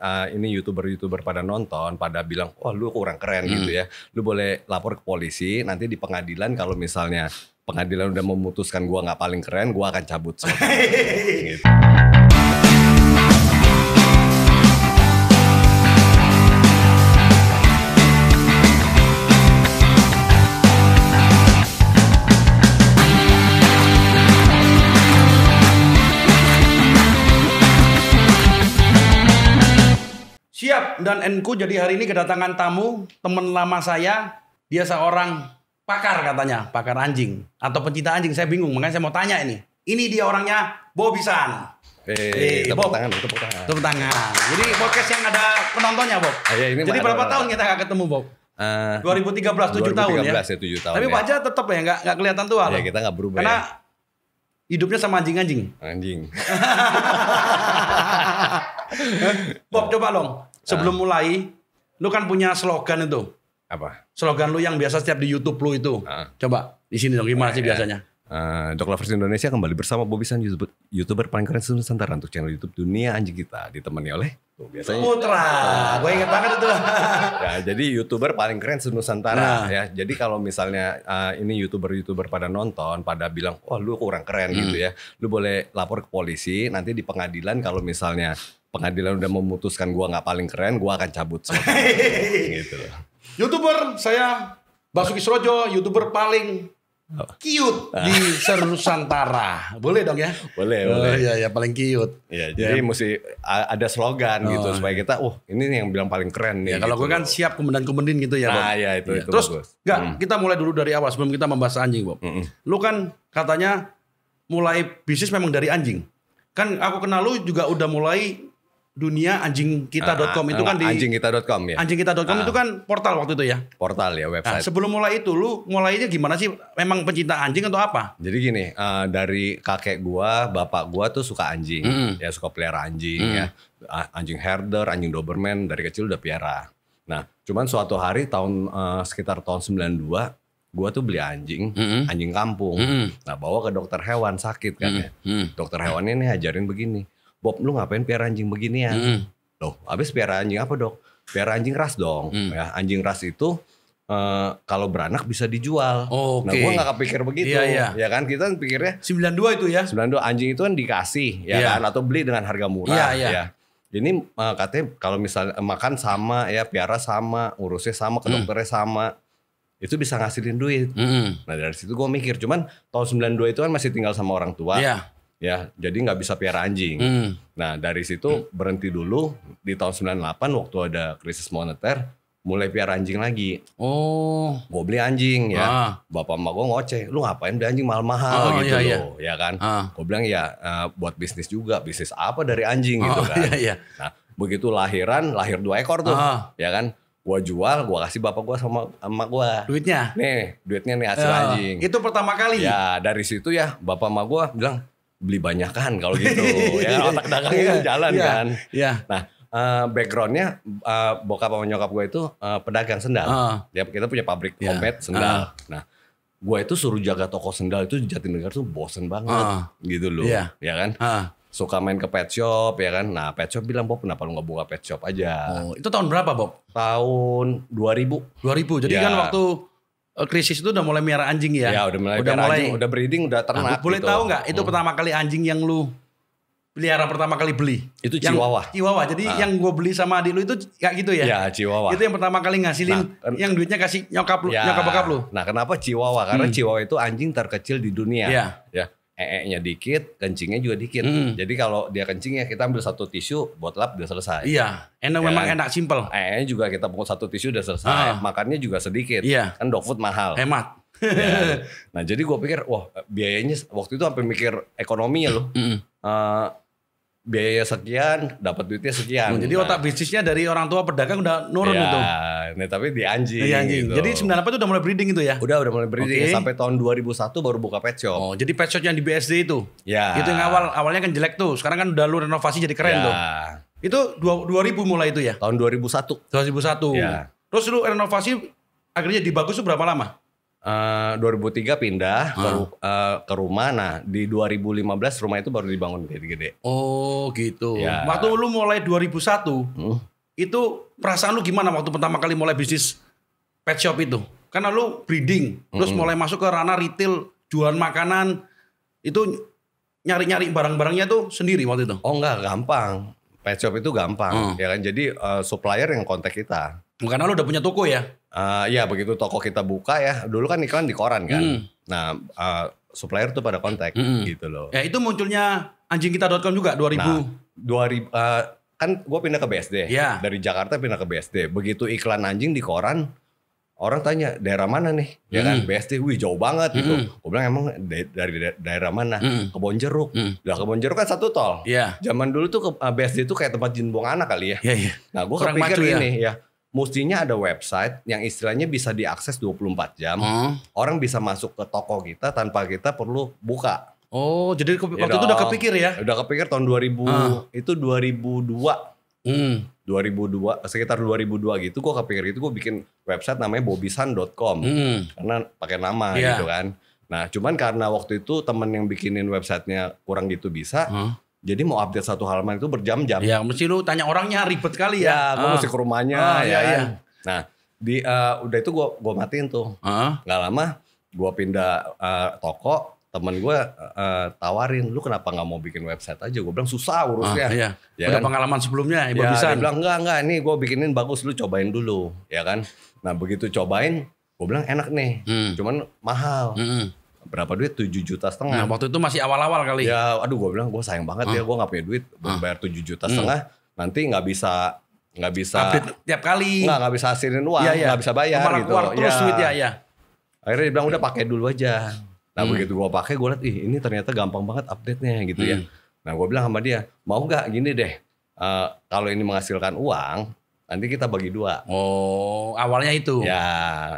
uh, ini youtuber-youtuber pada nonton, pada bilang, wah oh, lu kurang keren gitu hmm. gitu ya. Lu boleh lapor ke polisi, nanti di pengadilan kalau misalnya pengadilan udah memutuskan gua nggak paling keren, gua akan cabut. gitu. dan Enku jadi hari ini kedatangan tamu teman lama saya. Dia seorang pakar katanya, pakar anjing atau pencinta anjing. Saya bingung, makanya saya mau tanya ini. Ini dia orangnya Bobby San. Eh, hey, eh, tepuk tangan, tepuk tangan. Tepuk tangan. Jadi podcast yang ada penontonnya, Bob. Ah, ya, ini Jadi berapa ada, tahun kita gak ketemu, Bob? Uh, 2013, 7 2013 tahun ya. 7 ya, tahun. Tapi ya. wajah tetap ya, gak, nggak kelihatan tua ya, kita gak berubah. Karena ya. hidupnya sama anjing-anjing. Anjing. -anjing. anjing. Bob coba dong. Sebelum ah. mulai, lu kan punya slogan itu. Apa? Slogan lu yang biasa setiap di YouTube lu itu. Uh. Coba di sini dong gimana sih eh, biasanya? Uh, eh, Dok lovers Indonesia kembali bersama Bobby San YouTuber, YouTuber paling keren Nusantara untuk channel YouTube Dunia Anjing Kita ditemani oleh tuh, biasanya Putra. Uh, ah. gue inget banget itu. ya, jadi YouTuber paling keren Nusantara nah. ya. Jadi kalau misalnya uh, ini YouTuber-YouTuber pada nonton, pada bilang, "Wah, oh, lu kurang keren" hmm. gitu ya. Lu boleh lapor ke polisi, nanti di pengadilan kalau misalnya pengadilan udah memutuskan gua nggak paling keren, gua akan cabut. gitu YouTuber saya Basuki Srojo, YouTuber paling cute ah. di Nusantara. Boleh dong ya? Boleh, oh, boleh. Iya, ya paling cute. Iya, ya, jadi ya. mesti ada slogan oh. gitu iya. supaya kita, "Uh, oh, ini yang bilang paling keren nih." Ya, kalau gitu. gue kan siap kemudian-kemudian gitu ya, Bob. Nah, ya itu, ya. itu. Terus bagus. enggak, hmm. kita mulai dulu dari awal sebelum kita membahas anjing, Bob. Hmm. Lu kan katanya mulai bisnis memang dari anjing. Kan aku kenal lu juga udah mulai dunia anjingkita.com ah, itu ah, kan di anjingkita.com ya. Anjingkita.com ah. itu kan portal waktu itu ya. Portal ya nah, website. Nah, sebelum mulai itu lu mulainya gimana sih? Memang pencinta anjing atau apa? Jadi gini, uh, dari kakek gua, bapak gua tuh suka anjing. Mm. Ya suka pelihara anjing mm. ya. Anjing herder, anjing doberman dari kecil udah piara. Nah, cuman suatu hari tahun uh, sekitar tahun 92 gua tuh beli anjing, mm -hmm. anjing kampung. Mm -hmm. Nah bawa ke dokter hewan sakit kan ya. mm -hmm. ya. Dokter hewan ini ajarin begini, Bob lu ngapain piara anjing beginian? Mm. Loh, habis piara anjing apa dok? Piara anjing ras dong. Mm. Ya, anjing ras itu Uh, kalau beranak bisa dijual. Oh, okay. Nah, gue gak kepikir begitu. Iya, iya. Ya kan kita pikirnya 92 itu ya. 92 anjing itu kan dikasih ya yeah. kan atau beli dengan harga murah iya, iya. ya. Ini uh, katanya kalau misalnya eh, makan sama ya, piara sama, urusnya sama, ke mm. dokternya mm. sama. Itu bisa ngasilin duit. Mm. Nah, dari situ gue mikir, cuman tahun 92 itu kan masih tinggal sama orang tua. Iya ya jadi nggak bisa piara anjing. Hmm. Nah dari situ hmm. berhenti dulu di tahun 98 waktu ada krisis moneter mulai piara anjing lagi. Oh, gue beli anjing ya. Ah. Bapak emak gue ngoceh, lu ngapain beli anjing mahal-mahal oh, gitu iya, loh, iya. ya kan? Ah. Gue bilang ya eh, buat bisnis juga, bisnis apa dari anjing gitu oh, gitu kan? Iya, iya. Nah begitu lahiran, lahir dua ekor tuh, ah. ya kan? Gua jual, gua kasih bapak gua sama emak gua. Duitnya? Nih, duitnya nih hasil uh, anjing. Itu pertama kali. Ya, dari situ ya bapak emak gua bilang, beli banyakan kalau gitu. ya otak dagangnya jalan yeah, kan. Yeah. Nah uh, backgroundnya uh, bokap sama nyokap gue itu uh, pedagang sendal. Uh. Ya, kita punya pabrik yeah. kompet sendal. Uh. Nah gue itu suruh jaga toko sendal itu Jatinegara tuh bosen banget uh. gitu loh. Yeah. Ya iya kan. Uh. Suka main ke pet shop ya kan. Nah pet shop bilang Bob kenapa lu nggak buka pet shop aja. Oh, itu tahun berapa Bob? Tahun 2000. 2000 jadi yeah. kan waktu Eh, krisis itu udah mulai miara anjing ya? Ya udah mulai udah mulai, anjing, udah breeding, udah ternak. Nah, boleh gitu. tahu nggak itu hmm. pertama kali anjing yang lu pelihara pertama kali beli? Itu yang, Chihuahua. Chihuahua. Jadi nah. yang gue beli sama adik lu itu kayak gitu ya? Ya Chihuahua. Itu yang pertama kali ngasilin nah, kan- yang duitnya kasih nyokap lu, ya. nyokap bokap lu. Nah kenapa Chihuahua? Karena hmm. Chihuahua itu anjing terkecil di dunia. Iya. Ya. ya ee-nya dikit, kencingnya juga dikit. Hmm. Jadi kalau dia kencingnya kita ambil satu tisu, buat lap udah selesai. Iya, enak ya. memang kan? enak simpel. Ee juga kita pungut satu tisu udah selesai. Ah. Makannya juga sedikit. Iya. Kan dog food mahal. Hemat. ya. Nah jadi gue pikir, wah biayanya waktu itu sampai mikir ekonominya loh. Mm Uh, biaya sekian, dapat duitnya sekian. Oh, jadi nah. otak bisnisnya dari orang tua pedagang udah nurun ya, itu. Nah, tapi di anjing. Di anjing. Gitu. Jadi 98 itu udah mulai breeding itu ya? Udah, udah mulai breeding ya, okay. sampai tahun 2001 baru buka pet shop. Oh, jadi pet shop yang di BSD itu. Ya. Itu yang awal awalnya kan jelek tuh. Sekarang kan udah lu renovasi jadi keren ya. tuh. Itu 2000 mulai itu ya? Tahun 2001. 2001. Ya. Terus lu renovasi akhirnya dibagus tuh berapa lama? Uh, eh, 2003 pindah huh? Ah. baru uh, eh, ke rumah. Nah, di 2015 rumah itu baru dibangun gede-gede. Oh, gitu. Ya. Waktu lu mulai 2001, hmm? itu perasaan lu gimana waktu pertama kali mulai bisnis pet shop itu? Karena lu breeding, hmm. terus mulai masuk ke ranah retail, jualan makanan, itu nyari-nyari barang-barangnya tuh sendiri waktu itu? Oh enggak, gampang pet shop itu gampang hmm. ya kan jadi uh, supplier yang kontak kita oh, karena lo udah punya toko ya uh, ya begitu toko kita buka ya dulu kan iklan di koran kan hmm. nah uh, supplier tuh pada kontak hmm. gitu loh ya itu munculnya anjingkita.com juga 2000 nah, 2000 uh, kan gue pindah ke BSD ya. dari Jakarta pindah ke BSD begitu iklan anjing di koran orang tanya daerah mana nih ya kan mm. BST wih jauh banget mm. gitu hmm. gue bilang emang dari daerah, daerah mana mm. kebon jeruk mm. lah kebon jeruk kan satu tol yeah. zaman dulu tuh ke, eh, BST tuh kayak tempat jinbong anak kali ya iya yeah, yeah. nah gue kepikir ya. ini ya. ya mestinya ada website yang istilahnya bisa diakses 24 jam. Hmm. Orang bisa masuk ke toko kita tanpa kita perlu buka. Oh, jadi iya waktu ya itu udah kepikir ya? Udah kepikir tahun 2000 hmm. Ah. itu 2002 Hmm. 2002 sekitar 2002 gitu gue kepikir itu gue bikin website namanya bobisan.com hmm. karena pakai nama yeah. gitu kan nah cuman karena waktu itu temen yang bikinin websitenya kurang gitu bisa huh? Jadi mau update satu halaman itu berjam-jam. Ya, mesti lu tanya orangnya ribet kali iya, ya. Ya, gue ah. mesti ke rumahnya ah, ya. Iya, kan. iya. Nah, di uh, udah itu gue gue matiin tuh. Ah. Gak lama gue pindah uh, toko, temen gue uh, tawarin lu kenapa nggak mau bikin website aja gue bilang susah ah, urusnya ah, iya. ya udah kan? pengalaman sebelumnya ibu ya bisa dia bilang enggak enggak ini gue bikinin bagus lu cobain dulu ya kan nah begitu cobain gue bilang enak nih hmm. cuman mahal hmm. berapa duit 7 juta setengah nah waktu itu masih awal-awal kali ya aduh gue bilang gue sayang banget ya, ah. ya gue nggak punya duit gue ah. bayar 7 juta hmm. setengah nanti nggak bisa nggak bisa update tiap kali nggak nggak bisa hasilin uang iya, iya. nggak ya, ya. bisa bayar Kemarin gitu keluar terus ya. duit ya ya akhirnya dia bilang udah pakai dulu aja Nah hmm. begitu gue pakai gue liat ih ini ternyata gampang banget update-nya gitu ya. hmm. ya. Nah gue bilang sama dia mau nggak gini deh uh, kalau ini menghasilkan uang nanti kita bagi dua. Oh awalnya itu. Ya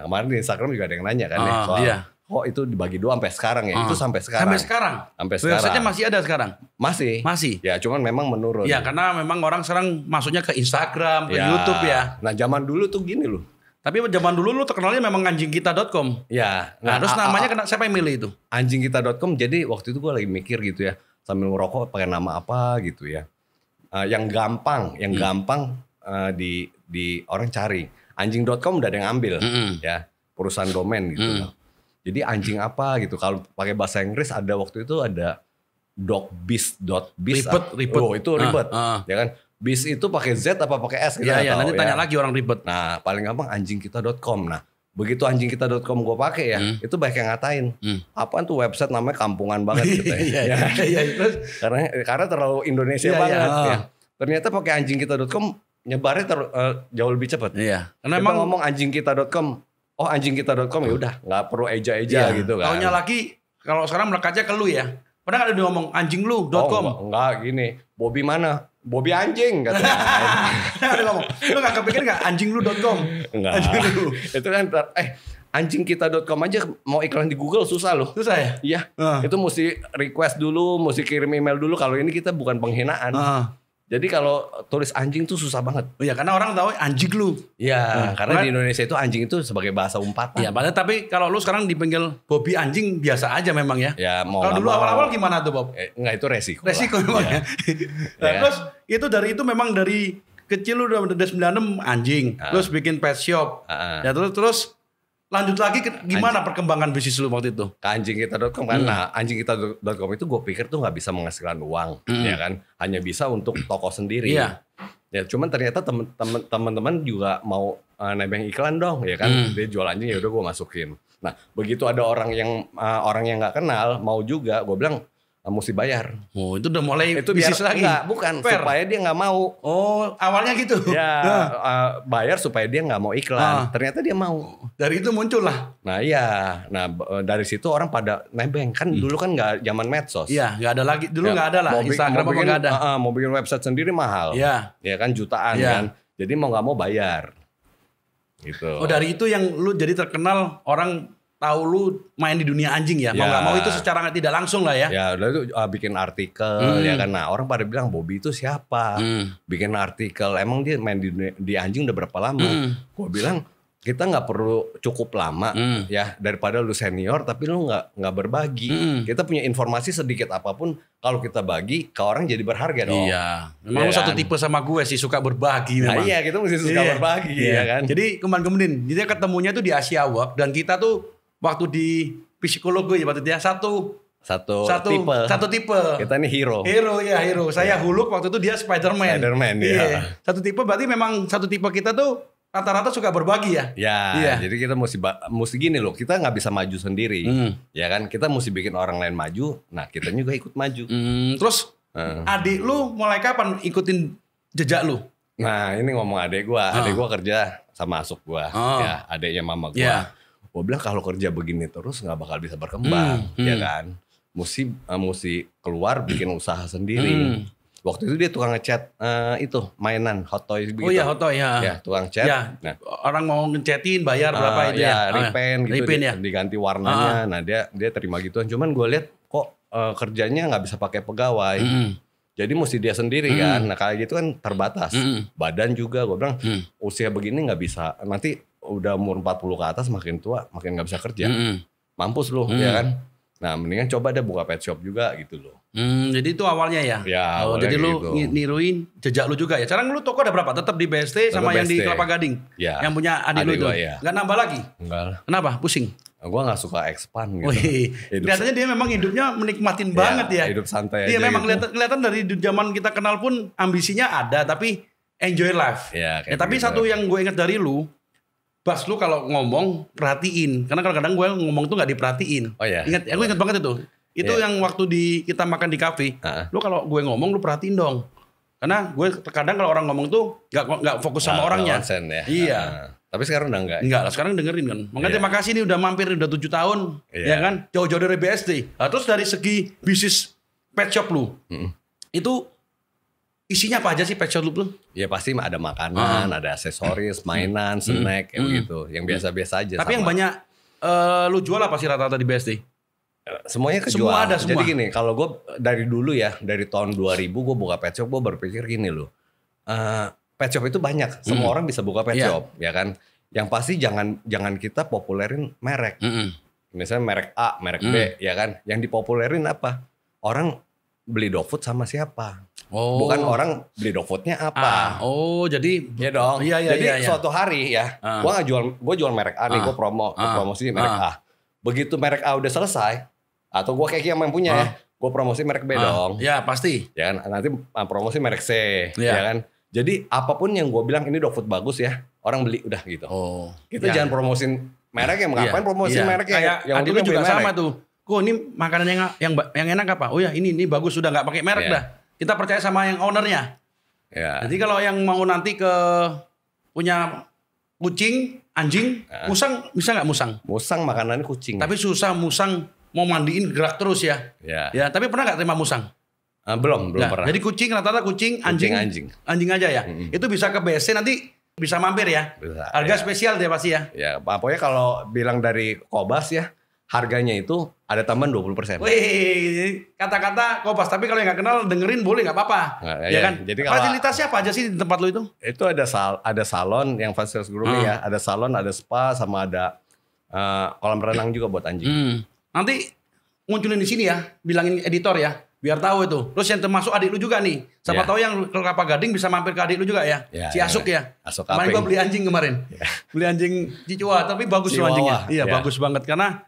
kemarin di Instagram juga ada yang nanya kan uh, ya ah, soal iya. kok itu dibagi dua sampai sekarang ya uh. itu ah. sampai sekarang. Sampai sekarang. Sampai sekarang. Biasanya masih ada sekarang. Masih. Masih. Ya cuman memang menurun. Ya karena memang orang sekarang masuknya ke Instagram ke ya. YouTube ya. Nah zaman dulu tuh gini loh tapi zaman dulu lu terkenalnya memang anjingkita.com. Ya. Nah, nah terus namanya kena siapa yang milih itu? Anjingkita.com. Jadi waktu itu gue lagi mikir gitu ya, sambil ngerokok pakai nama apa gitu ya. Uh, yang gampang, yang hmm. gampang uh, di di orang cari. Anjing.com udah ada yang ambil hmm. ya, perusahaan domain gitu. Hmm. Jadi anjing apa gitu. Kalau pakai bahasa Inggris ada waktu itu ada dogbeast.biz. Ribet, ribet. Oh, itu ah, ribet. Uh, uh. Ya kan? bis itu pakai Z apa pakai S kita iya, iya, ya, tahu, nanti ya. tanya lagi orang ribet. Nah, paling gampang anjingkita.com. Nah, begitu anjingkita.com gue pakai ya, hmm. itu banyak yang ngatain. Hmm. Apaan tuh website namanya kampungan banget gitu ya. Iya ya, terus karena karena terlalu Indonesia ya, banget ya. ya. Ternyata pakai anjingkita.com nyebarnya ter, uh, jauh lebih cepat. Iya. Karena emang ngomong anjingkita.com, oh anjingkita.com ya udah nggak perlu eja-eja iya. gitu kan. Taunya lagi kalau sekarang melekatnya ke lu ya. Pernah kali dia ngomong anjing lu.com? Oh, enggak, enggak gini. Bobby mana? Bobby anjing katanya. ngomong, lu gak kepikir gak anjing lu .com? Anjing lu. Itu kan eh anjing com aja mau iklan di Google susah loh. Susah ya? Iya. Uh. Itu mesti request dulu, mesti kirim email dulu. Kalau ini kita bukan penghinaan. Uh. Jadi kalau tulis anjing tuh susah banget. Oh ya karena orang tahu anjing lu. Iya, hmm. karena di Indonesia itu anjing itu sebagai bahasa umpatan. Iya, padahal tapi kalau lu sekarang dipanggil Bobby anjing biasa aja memang ya. Ya mau. Kalau dulu awal-awal gimana tuh Bob? Eh, enggak itu resiko. Resiko lah. Iya. ya. ya. terus itu dari itu memang dari kecil lu udah udah 96 anjing. Uh. Terus bikin pet shop. Uh. Ya terus terus Lanjut lagi ke, gimana anjing. perkembangan bisnis lu waktu itu? Ke anjingkita.com kan. Hmm. Nah, anjingkita.com itu gue pikir tuh nggak bisa menghasilkan uang, hmm. ya kan? Hanya bisa untuk hmm. toko sendiri. Iya. Ya, cuman ternyata teman-teman juga mau uh, nebeng iklan dong, ya kan? Hmm. Dia jual anjing ya udah gue masukin. Nah, begitu ada orang yang uh, orang yang nggak kenal mau juga, gue bilang mesti bayar. Oh, itu udah mulai itu bisnis biar, lagi. Enggak, bukan Fair. supaya dia nggak mau. Oh, awalnya gitu. Ya, nah. uh, bayar supaya dia nggak mau iklan. Ah. Ternyata dia mau. Dari itu muncul lah. Nah, iya. Nah, eh, dari situ orang pada nebeng kan hmm. dulu kan nggak zaman medsos. Iya, nggak ada lagi. Dulu ya, nggak ya, ada lah mau Instagram mau bikin, ada. Uh, mau bikin website sendiri mahal. Iya. Ya kan jutaan ya. kan. Jadi mau nggak mau bayar. Gitu. Oh, dari itu yang lu jadi terkenal orang tahu lu main di dunia anjing ya. Mau ya. nggak ya. mau itu secara tidak langsung lah ya. Ya, udah itu uh, ah, bikin artikel hmm. ya kan. Nah, orang pada bilang Bobby itu siapa? Hmm. Bikin artikel. Emang dia main di di anjing udah berapa lama? Hmm. Gua bilang kita nggak perlu cukup lama hmm. ya daripada lu senior tapi lu nggak nggak berbagi hmm. kita punya informasi sedikit apapun kalau kita bagi ke orang jadi berharga dong iya memang ya lu kan? satu tipe sama gue sih suka berbagi nah, memang iya kita mesti suka iya. berbagi iya. ya kan jadi kemarin kemudian jadi ketemunya tuh di Asia Work dan kita tuh waktu di psikologi ya, waktu dia ya, satu satu, satu tipe. Satu tipe. Kita ini hero. Hero ya hero. Ya. Saya yeah. huluk waktu itu dia Spiderman. Spiderman ya. Yeah. ya Satu tipe berarti memang satu tipe kita tuh rata-rata suka berbagi ya. Ya. Yeah. Jadi kita mesti mesti gini loh. Kita nggak bisa maju sendiri. Mm. Ya kan kita mesti bikin orang lain maju. Nah kita juga ikut maju. Mm. Terus mm. adik lu mulai kapan ikutin jejak lu? Nah ini ngomong adik gua. Ah. Adik gua kerja sama asuk gua. Oh. Ya adiknya mama gua. Yeah gue bilang kalau kerja begini terus nggak bakal bisa berkembang hmm, hmm. ya kan mesti uh, eh, mesti keluar bikin usaha sendiri hmm. waktu itu dia tukang ngecat uh, itu mainan hot toys begitu oh iya hot toy ya ya tukang cat ya, nah. orang mau ngecatin bayar uh, berapa itu ya, ya ah, repaint oh, gitu repaint, ya. diganti warnanya uh. nah dia dia terima gituan cuman gue lihat kok uh, kerjanya nggak bisa pakai pegawai hmm. Jadi mesti dia sendiri kan. hmm. kan. Nah kayak gitu kan terbatas. Hmm. Badan juga gue bilang hmm. usia begini nggak bisa. Nanti udah umur 40 ke atas makin tua makin nggak bisa kerja. Mm. Mampus loh mm. ya kan. Nah, mendingan coba deh buka pet shop juga gitu loh. mm, jadi itu awalnya ya. Ya, oh, jadi lu gitu. niruin jejak lu juga ya. Sekarang lu toko ada berapa? Tetap di BST Tetap sama BST. yang di Kelapa Gading. Ya. Yang punya adik, lu itu. Ya. Gak nambah lagi? Enggak lah. Kenapa? Pusing. gue gak suka expand gitu. Wih, kelihatannya dia memang hidupnya menikmatin ya, banget ya. Hidup santai dia aja. Dia memang gitu. kelihatan dari zaman kita kenal pun ambisinya ada tapi enjoy life. Ya, ya tapi gitu. satu yang gue ingat dari lu, Bas lu kalau ngomong perhatiin karena kadang-kadang gue ngomong tuh nggak diperhatiin. Oh iya. Ingat, aku ingat banget itu. Itu yeah. yang waktu di kita makan di kafe. Uh -huh. Lu kalau gue ngomong lu perhatiin dong. Karena gue terkadang kalau orang ngomong tuh nggak nggak fokus sama nah, orangnya. ya. Iya. Uh, tapi sekarang udah enggak. Enggak ya? lah, sekarang dengerin kan. Makanya yeah. terima kasih nih udah mampir udah tujuh tahun, yeah. ya kan? Jauh-jauh dari BSD. Nah, terus dari segi bisnis pet shop lu. Mm -hmm. Itu Isinya apa aja sih pet shop lu? Ya pasti ada makanan, ah. ada aksesoris, mainan, hmm. snack, hmm. ya gitu. Yang hmm. biasa-biasa aja. Tapi sama. yang banyak uh, lu jual apa sih rata-rata di BSD? semuanya kejual. Semua ada semua. Jadi gini, kalau gue dari dulu ya, dari tahun 2000 gue buka pet shop, gue berpikir gini loh. Uh, pet shop itu banyak, semua hmm. orang bisa buka pet yeah. shop, ya kan? Yang pasti jangan jangan kita populerin merek. Hmm. Misalnya merek A, merek hmm. B, ya kan? Yang dipopulerin apa? Orang beli DoFood sama siapa? Oh. Bukan orang beli downvote apa. Ah, oh, jadi ya dong. Iya, iya, jadi iya, iya. suatu hari ya, ah. gua jual gua jual merek A nih, ah. gua promo, ah. promosi merek ah. A. Begitu merek A udah selesai atau gua kayak yang punya ya, ah. ya, gua promosi merek B ah. dong. Ya, pasti. Ya kan nah, nanti ah, promosi merek C, ya, ya kan. Jadi apapun yang gue bilang ini dogfood bagus ya, orang beli udah gitu. Oh. Kita ya. jangan promosin merek yang iya. ngapain ya. promosi ya. merek ya kayak yang itu lu juga merek. sama tuh. Kok ini makanan yang yang yang enak apa? Oh ya ini ini bagus sudah nggak pakai merek ya. dah kita percaya sama yang ownernya. Ya. Jadi kalau yang mau nanti ke punya kucing, anjing, ya. musang bisa nggak musang? Musang makanannya kucing. Tapi susah musang mau mandiin gerak terus ya. Ya. ya tapi pernah nggak terima musang? Uh, belum, belum nah, pernah. Jadi kucing rata-rata kucing, anjing, kucing, anjing, anjing aja ya. -hmm. Itu bisa ke BSC nanti bisa mampir ya. Bisa, Harga ya. spesial dia pasti ya. Ya, pokoknya kalau bilang dari Kobas ya harganya itu ada tambahan 20 persen. Wih, kata-kata kopas. Tapi kalau yang nggak kenal dengerin boleh nggak apa-apa. Nah, ya, ya kan. Jadi kalau, fasilitasnya apa aja sih di tempat lo itu? Itu ada sal ada salon yang fasilitas grooming hmm. ya. Ada salon, ada spa, sama ada uh, kolam renang juga buat anjing. Hmm. Nanti munculin di sini ya, bilangin editor ya, biar tahu itu. Terus yang termasuk adik lu juga nih. Siapa ya. tahu yang kelapa gading bisa mampir ke adik lu juga ya. ya si iya, Asuk ya. ya. Asuk kemarin gua beli anjing kemarin. Ya. Beli anjing Cicua, tapi bagus loh anjingnya. Iya, ya. bagus banget karena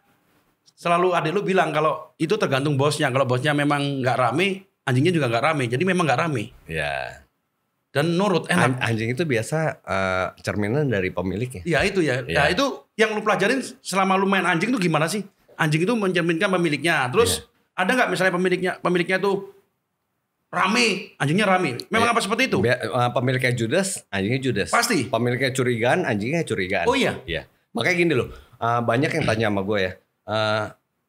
selalu adik lu bilang kalau itu tergantung bosnya. Kalau bosnya memang nggak rame, anjingnya juga nggak rame. Jadi memang nggak rame. Iya. Dan nurut enak. An anjing itu biasa uh, cerminan dari pemiliknya. Iya itu ya. ya. Nah itu yang lu pelajarin selama lu main anjing tuh gimana sih? Anjing itu mencerminkan pemiliknya. Terus ya. ada nggak misalnya pemiliknya pemiliknya tuh rame, anjingnya rame. Memang ya, apa seperti itu? Be, uh, pemiliknya Judas, anjingnya Judas. Pasti. Pemiliknya curigaan, anjingnya curigaan. Oh iya. Iya. Makanya gini loh, uh, banyak yang tanya sama gue ya uh,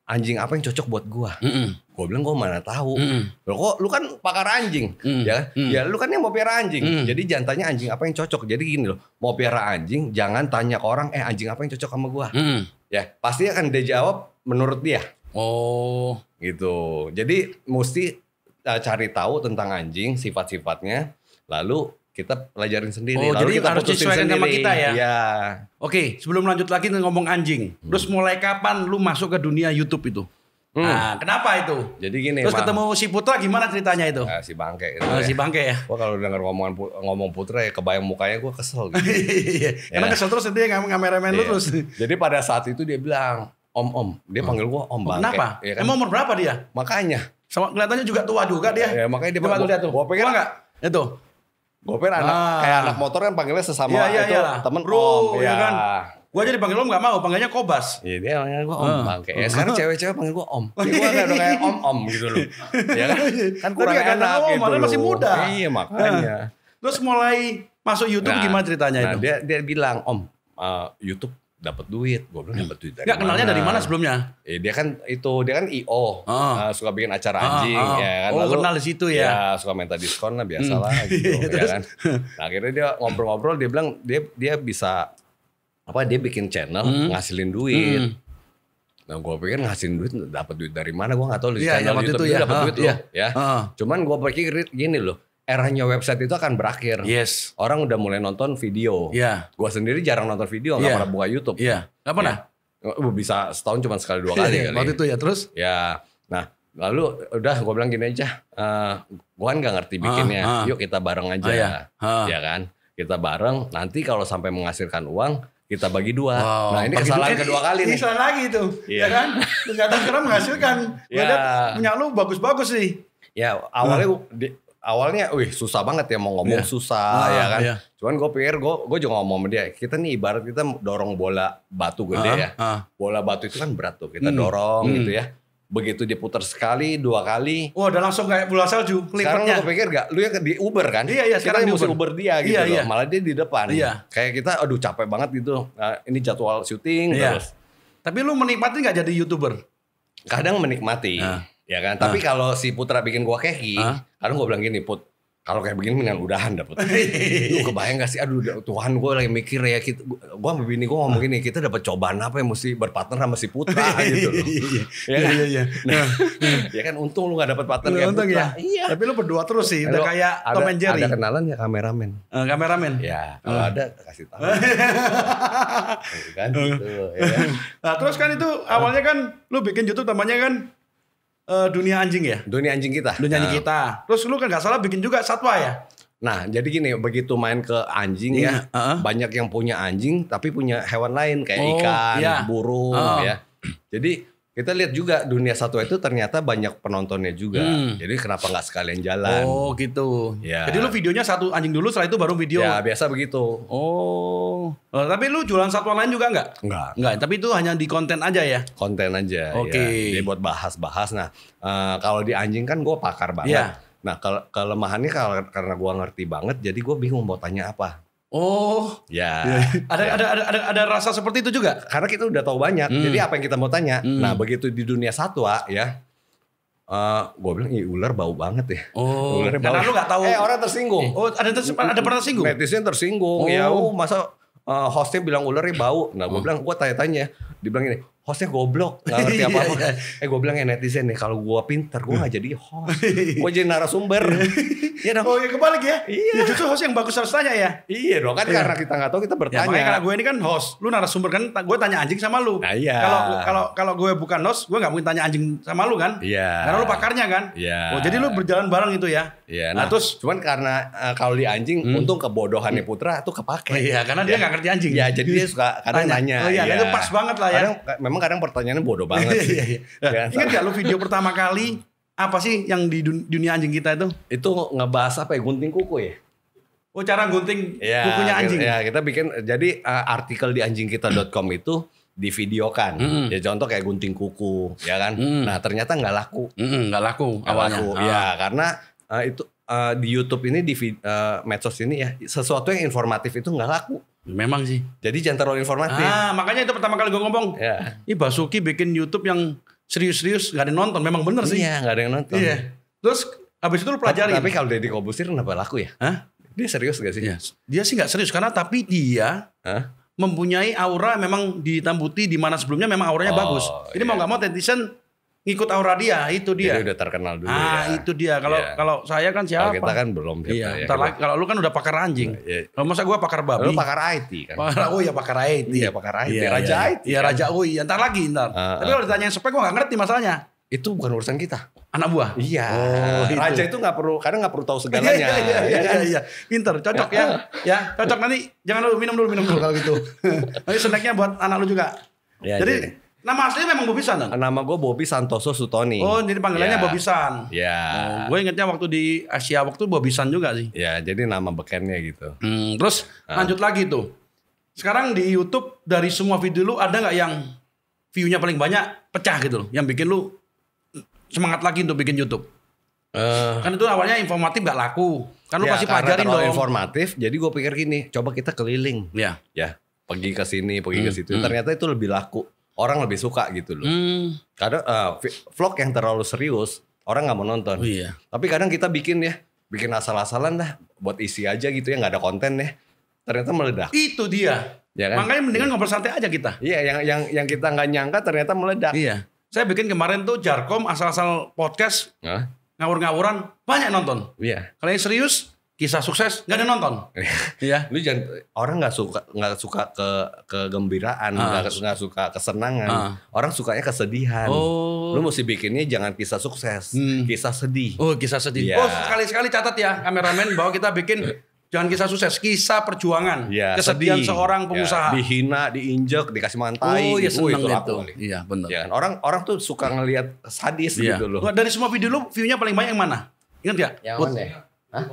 anjing apa yang cocok buat gua. Mm -mm. Gua bilang gua mana tahu. Mm -mm. kok lu kan pakar anjing, mm -mm. ya? Mm -mm. Ya lu kan yang mau piara anjing. Mm -mm. Jadi jantannya anjing apa yang cocok. Jadi gini loh, mau piara anjing jangan tanya ke orang eh anjing apa yang cocok sama gua. Mm -mm. Ya, pasti akan dia jawab menurut dia. Oh, gitu. Jadi mesti eh, cari tahu tentang anjing sifat-sifatnya lalu kita pelajarin sendiri. Oh, jadi kita harus disesuaikan dengan sama kita ya. Iya. Oke, sebelum lanjut lagi ngomong anjing. Hmm. Terus mulai kapan lu masuk ke dunia YouTube itu? Hmm. Nah, kenapa itu? Jadi gini. Terus ketemu si Putra gimana ceritanya itu? Nah, si Bangke. Itu Oh, ah, ya. Si Bangke ya. Gua kalau denger ngomongan ngomong Putra ya kebayang mukanya gua kesel gitu. Iya. ya. Karena kesel terus dia ngam ngameremen lu iya. terus. Jadi pada saat itu dia bilang, Om Om. Dia hmm. panggil gua Om Bangke. Kenapa? Ya kan? Emang umur berapa dia? Makanya. Sama kelihatannya juga tua juga dia. Ya, makanya dia. Coba tuh lihat tuh. Gua pengen enggak? Itu. Gopir anak ah. kayak anak motor kan panggilnya sesama iya, iya, itu iya. temen Bro, om. Iya, iya. kan. Gue aja dipanggil om gak mau, panggilnya kobas. Iya dia panggilnya gue om. Uh. Kayak eh, sekarang cewek-cewek panggil gue om. Oh, iya, gue iya, udah kayak om-om gitu loh. Iya kan, kan kurang Tapi enak om, gitu loh. masih muda. Iya ah. makanya. Terus mulai masuk YouTube nah, gimana ceritanya nah, itu? Dia, dia bilang om, uh, YouTube dapat duit. Gue bilang hmm. dapat duit dari Nggak, kenalnya dari mana sebelumnya? Eh, dia kan itu, dia kan IO. Oh. Ah. Uh, ah, suka bikin acara ah, anjing oh, ya kan. Oh, Lalu, oh, kenal di situ ya. Ya, suka minta diskon lah biasalah hmm. gitu ya kan. Nah, akhirnya dia ngobrol-ngobrol dia bilang dia dia bisa apa dia bikin channel hmm. ngasilin duit. Hmm. Nah gue pikir ngasilin duit dapat duit dari mana gue gak tahu lu yeah, channel iya, YouTube itu ya. dapat duit loh iya. ya. Uh. Cuman gue pikir gini loh eranya website itu akan berakhir. Yes. Orang udah mulai nonton video. Iya. Yeah. Gua sendiri jarang nonton video, yeah. gak iya. pernah buka YouTube. Iya. Yeah. Gak pernah. Yeah. Uh, bisa setahun cuma sekali dua iya, kali iya, kali. Waktu itu ya terus? Ya. Nah, lalu udah gue bilang gini aja, uh, eh, gue kan gak ngerti ah, bikinnya. Uh, uh. Yuk kita bareng aja, Uh, ya. Uh. ya kan? Kita bareng. Nanti kalau sampai menghasilkan uang, kita bagi dua. Wow. Nah ini bagi kesalahan dua, kedua kali ini, nih. Kesalahan lagi itu, yeah. ya kan? Ternyata keren menghasilkan. yeah. Punya lu bagus-bagus sih. Ya awalnya hmm. di, awalnya wih susah banget ya mau ngomong yeah. susah ah, ya kan. Yeah. Cuman gue pikir gue gue juga ngomong sama dia, kita nih ibarat kita dorong bola batu gede ah, ya. Ah. Bola batu itu kan berat tuh, kita hmm. dorong hmm. gitu ya. Begitu dia putar sekali, dua kali. Wah, oh, udah langsung kayak bola salju Sekarang lu pikir gak? Lu yang di Uber kan? Iya, iya. Sekarang kita mesti Uber. dia gitu iya, loh. Iya. Malah dia di depan. Iya. Kayak kita aduh capek banget gitu. Nah, ini jadwal syuting iya. terus. Tapi lu menikmati gak jadi YouTuber? Kadang menikmati. Nah. Ya kan? Tapi ah. kalau si Putra bikin gua keki, ah. kadang gua bilang gini, Put, kalau kayak begini mendingan udahan dapet. Lu kebayang gak sih? Aduh Tuhan gua lagi mikir ya. Kita, gua sama bini gue ngomong ah. gini. Kita dapat cobaan apa yang mesti berpartner sama si Putra iya, gitu loh. Iya iya ya iya. Kan? iya, iya. Nah, nah, ya kan untung lu gak dapet partner kayak Putra. Ya. Iya. Tapi lu berdua terus sih. Udah kayak Tom and Jerry. Ada kenalan ya kameramen. Uh, kameramen? Iya. Eh. Kalau ada kasih tahu. kan gitu. Ya. Kan? Nah terus kan itu eh. awalnya kan lu bikin Youtube namanya kan Eh, dunia anjing ya? Dunia anjing kita. Dunia anjing ya. kita. Terus lu kan nggak salah bikin juga satwa ya? Nah, jadi gini, begitu main ke anjing ya, uh iya, -huh. banyak yang punya anjing tapi punya hewan lain kayak oh, ikan, iya. burung uh. ya. Jadi kita lihat juga dunia satwa itu ternyata banyak penontonnya juga. Hmm. Jadi kenapa nggak sekalian jalan? Oh gitu. Ya. Jadi lu videonya satu anjing dulu, setelah itu baru video. Ya biasa begitu. Oh. oh tapi lu jualan satwa lain juga nggak? Nggak. Nggak. Tapi itu hanya di konten aja ya? Konten aja. Ya. Oke. Okay. Ya. Jadi buat bahas-bahas. Nah uh, kalau di anjing kan gue pakar banget. Ya. Nah ke kelemahannya karena gue ngerti banget, jadi gue bingung mau tanya apa. Oh, ya. Iya, iya. Ada, yeah. ada ada ada ada rasa seperti itu juga. Karena kita udah tahu banyak. Mm. Jadi apa yang kita mau tanya? Mm. Nah, begitu di dunia satwa ya. Uh, eh, gue bilang, Ih, ular bau banget ya. Oh, Ularnya bau. lu gak tahu. Eh, orang tersinggung. Oh, ada ters ada pernah tersinggung. Netizen tersinggung. Oh. Ya, oh, masa uh, hostnya bilang ularnya bau. Nah, gue oh. bilang, gue tanya-tanya. Dibilang ini, hostnya goblok gak ngerti apa iya, apa iya. eh gue bilang ya netizen nih ya, kalau gue pinter gue nggak hmm. jadi host iya. gue jadi narasumber Iya dong. Oh iya kebalik ya? Iya. Ya, justru host yang bagus harus tanya ya? Iya dong kan iya. karena kita nggak tahu kita ya, bertanya. Ya, makanya karena gue ini kan host, lu narasumber kan gue tanya anjing sama lu. Nah, iya. Kalau kalau kalau gue bukan host, gue nggak mungkin tanya anjing sama lu kan? Iya. Karena lu pakarnya kan? Iya. Oh jadi lu berjalan bareng itu ya? Iya. Nah, nah terus cuman karena uh, kalau di anjing hmm. untung kebodohannya Putra tuh kepake. Oh, iya, karena dia nggak ngerti anjing. Ya jadi dia suka karena nanya Oh iya, iya. itu pas banget lah ya. memang Cuma kadang pertanyaannya bodoh banget sih. Iya, iya. iya Ingat gak lu video pertama kali apa sih yang di dunia anjing kita itu? Itu ngebahas apa ya? Gunting kuku ya? Oh cara gunting ya, kukunya anjing? Ya kita bikin, jadi uh, artikel di anjingkita.com itu divideokan. Mm. Ya contoh kayak gunting kuku, ya kan? Mm. Nah ternyata nggak laku. Mm nggak laku awalnya. Laku. Ah. Ya karena uh, itu uh, di YouTube ini di uh, medsos ini ya sesuatu yang informatif itu nggak laku. Memang sih. Jadi jangan terlalu informatif. Ah, makanya itu pertama kali gue ngomong. Ya. Ini Basuki bikin YouTube yang serius-serius gak ada yang nonton. Memang bener sih. Iya, gak ada yang nonton. Iya. Terus abis itu lu pelajari. Tapi, tapi kalau Deddy Kobusir kenapa laku ya? Hah? Dia serius gak sih? Ya. Dia sih gak serius karena tapi dia Hah? mempunyai aura memang ditambuti di mana sebelumnya memang auranya oh, bagus. Jadi iya. mau gak mau netizen ngikut aura dia itu dia. Jadi udah terkenal dulu ah, ya. itu dia. Kalau yeah. kalau saya kan siapa? Kalo kita kan belum ya, Iya. Ya. Kalau, kalau lu kan udah pakar anjing. Ya, Kalau iya. oh, masa gua pakar babi. Lu pakar IT kan. oh ya pakar IT. Iya pakar IT. Ya, iya, raja ya. IT. Iya, iya. kan? raja oh iya. Ntar lagi ntar. Uh, uh. Tapi ah. kalau ditanya spek gua nggak ngerti masalahnya. Itu bukan urusan kita. Anak buah. Iya. Oh, gitu. raja itu nggak perlu Karena nggak perlu tahu segalanya. Iya iya iya. iya, iya. Pinter, cocok ya. Ya, cocok nanti jangan lu minum dulu minum dulu kalau gitu. nanti snacknya buat anak lu juga. Ya, jadi, jadi Nama aslinya memang Bobi San kan? Ah, nama gue Bobi Santoso Sutoni. Oh, jadi panggilannya yeah. Bobi San. Iya. Yeah. Nah, oh, gue ingetnya waktu di Asia waktu Bobi San juga sih. Iya, yeah, jadi nama bekennya gitu. Hmm, terus uh. lanjut lagi tuh. Sekarang di YouTube dari semua video lu ada gak yang viewnya paling banyak pecah gitu loh, yang bikin lu semangat lagi untuk bikin YouTube? Uh, kan itu awalnya informatif gak laku. Kan lu ya, pasti pelajarin dong. informatif, jadi gue pikir gini, coba kita keliling. Ya. Ya, pergi ke sini, pergi ke hmm, situ. Hmm. Ternyata itu lebih laku orang lebih suka gitu loh. Hmm. Kadang uh, vlog yang terlalu serius orang nggak mau nonton. Oh, iya. Tapi kadang kita bikin ya, bikin asal-asalan dah buat isi aja gitu ya nggak ada konten ya. Ternyata meledak. Itu dia. Ya kan? Makanya mendingan iya. ngobrol santai aja kita. Iya, yang yang yang kita nggak nyangka ternyata meledak. Iya. Saya bikin kemarin tuh Jarkom asal-asal podcast. Huh? Ngawur-ngawuran banyak nonton. Iya. Kalau yang serius kisah sukses nggak ada nonton. Iya. Lu jangan orang nggak suka nggak suka ke kegembiraan, ah. nggak uh. suka kesenangan. Uh. Orang sukanya kesedihan. Oh. Lu mesti bikinnya jangan kisah sukses, hmm. kisah sedih. Oh, kisah sedih. Ya. Oh, sekali-sekali catat ya kameramen bahwa kita bikin Jangan kisah sukses, kisah perjuangan, ya, kesedihan sedih. seorang iya, pengusaha. Ya, dihina, diinjek, dikasih mantai. Oh, ya gitu. seneng oh, itu. Iya, benar. Ya, orang orang tuh suka ngelihat sadis ya. gitu loh. Dari semua video lu, viewnya paling banyak yang mana? Ingat ya? Yang mana? Hah?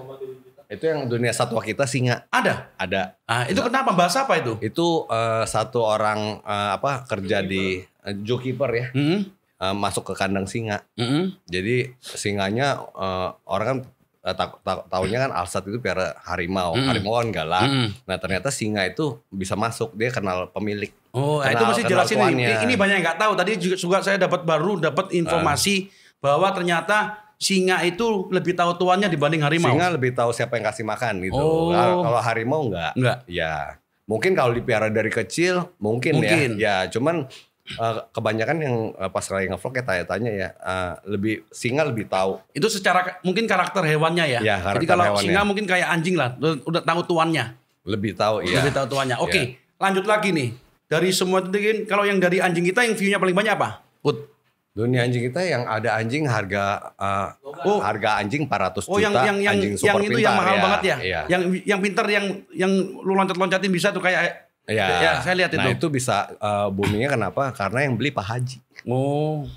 Itu yang dunia satwa kita singa. Ada. Ada. Ah, itu kenapa bahasa apa itu? Itu uh, satu orang uh, apa kerja di uh, zookeeper ya. Mm -hmm. uh, masuk ke kandang singa. Mm -hmm. Jadi singanya uh, orang kan tak, tahunya kan Alsat itu biar harimau, mm. harimau kan galak. Mm. Nah ternyata singa itu bisa masuk, dia kenal pemilik. Oh, nah, kenal, itu masih jelasin ini. Ini banyak yang nggak tahu. Tadi juga, juga saya dapat baru dapat ah. informasi uh. bahwa ternyata singa itu lebih tahu tuannya dibanding harimau. Singa lebih tahu siapa yang kasih makan gitu. Oh. Nah, kalau harimau enggak. Enggak. Ya. Mungkin kalau dipiara dari kecil mungkin, ya. mungkin. ya. Ya, cuman uh, kebanyakan yang uh, pas lagi ngevlog ya tanya-tanya ya uh, lebih singa lebih tahu. Itu secara mungkin karakter hewannya ya. ya karakter Jadi kalau hewannya. singa mungkin kayak anjing lah, udah tahu tuannya. Lebih tahu ya. Lebih tahu tuannya. Oke, okay, ya. lanjut lagi nih. Dari semua itu kalau yang dari anjing kita yang viewnya paling banyak apa? Put. Dunia anjing kita yang ada anjing harga uh, oh. harga anjing 400 juta. Oh yang yang yang, anjing super yang itu pintar, yang mahal ya, banget ya. ya. Yang yang pintar yang yang lu loncat-loncatin bisa tuh kayak ya, ya saya lihat nah, itu. Nah itu bisa uh, boomingnya kenapa? Karena yang beli Pak Haji. Oh.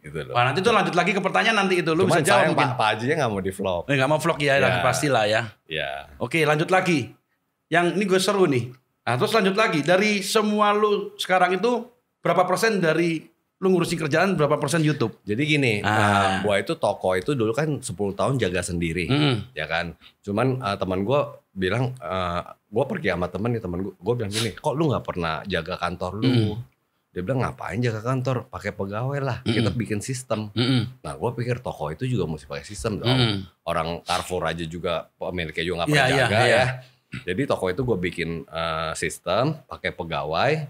Gitu loh. Nah, nanti tuh lanjut lagi ke pertanyaan nanti itu lu Cuman bisa jawab mungkin. Pak, Haji nggak mau di vlog. Eh, nggak mau vlog ya, iya. ya. pastilah ya. Ya. Oke, lanjut lagi. Yang ini gue seru nih. Nah, terus lanjut lagi dari semua lu sekarang itu berapa persen dari lu ngurusin kerjaan berapa persen YouTube. Jadi gini, ah. uh, gua itu toko itu dulu kan 10 tahun jaga sendiri, hmm. ya kan. Cuman uh, teman gua bilang, uh, gua pergi sama temen nih teman gua, gua bilang gini, kok lu nggak pernah jaga kantor lu? Hmm. Dia bilang ngapain jaga kantor? Pakai pegawai lah. Mm Kita bikin sistem. Mm Nah, gue pikir toko itu juga mesti pakai sistem dong. Mm. Orang Carrefour aja juga pemiliknya juga nggak pernah yeah, iya, jaga yeah, ya. Jadi toko itu gue bikin uh, sistem, pakai pegawai,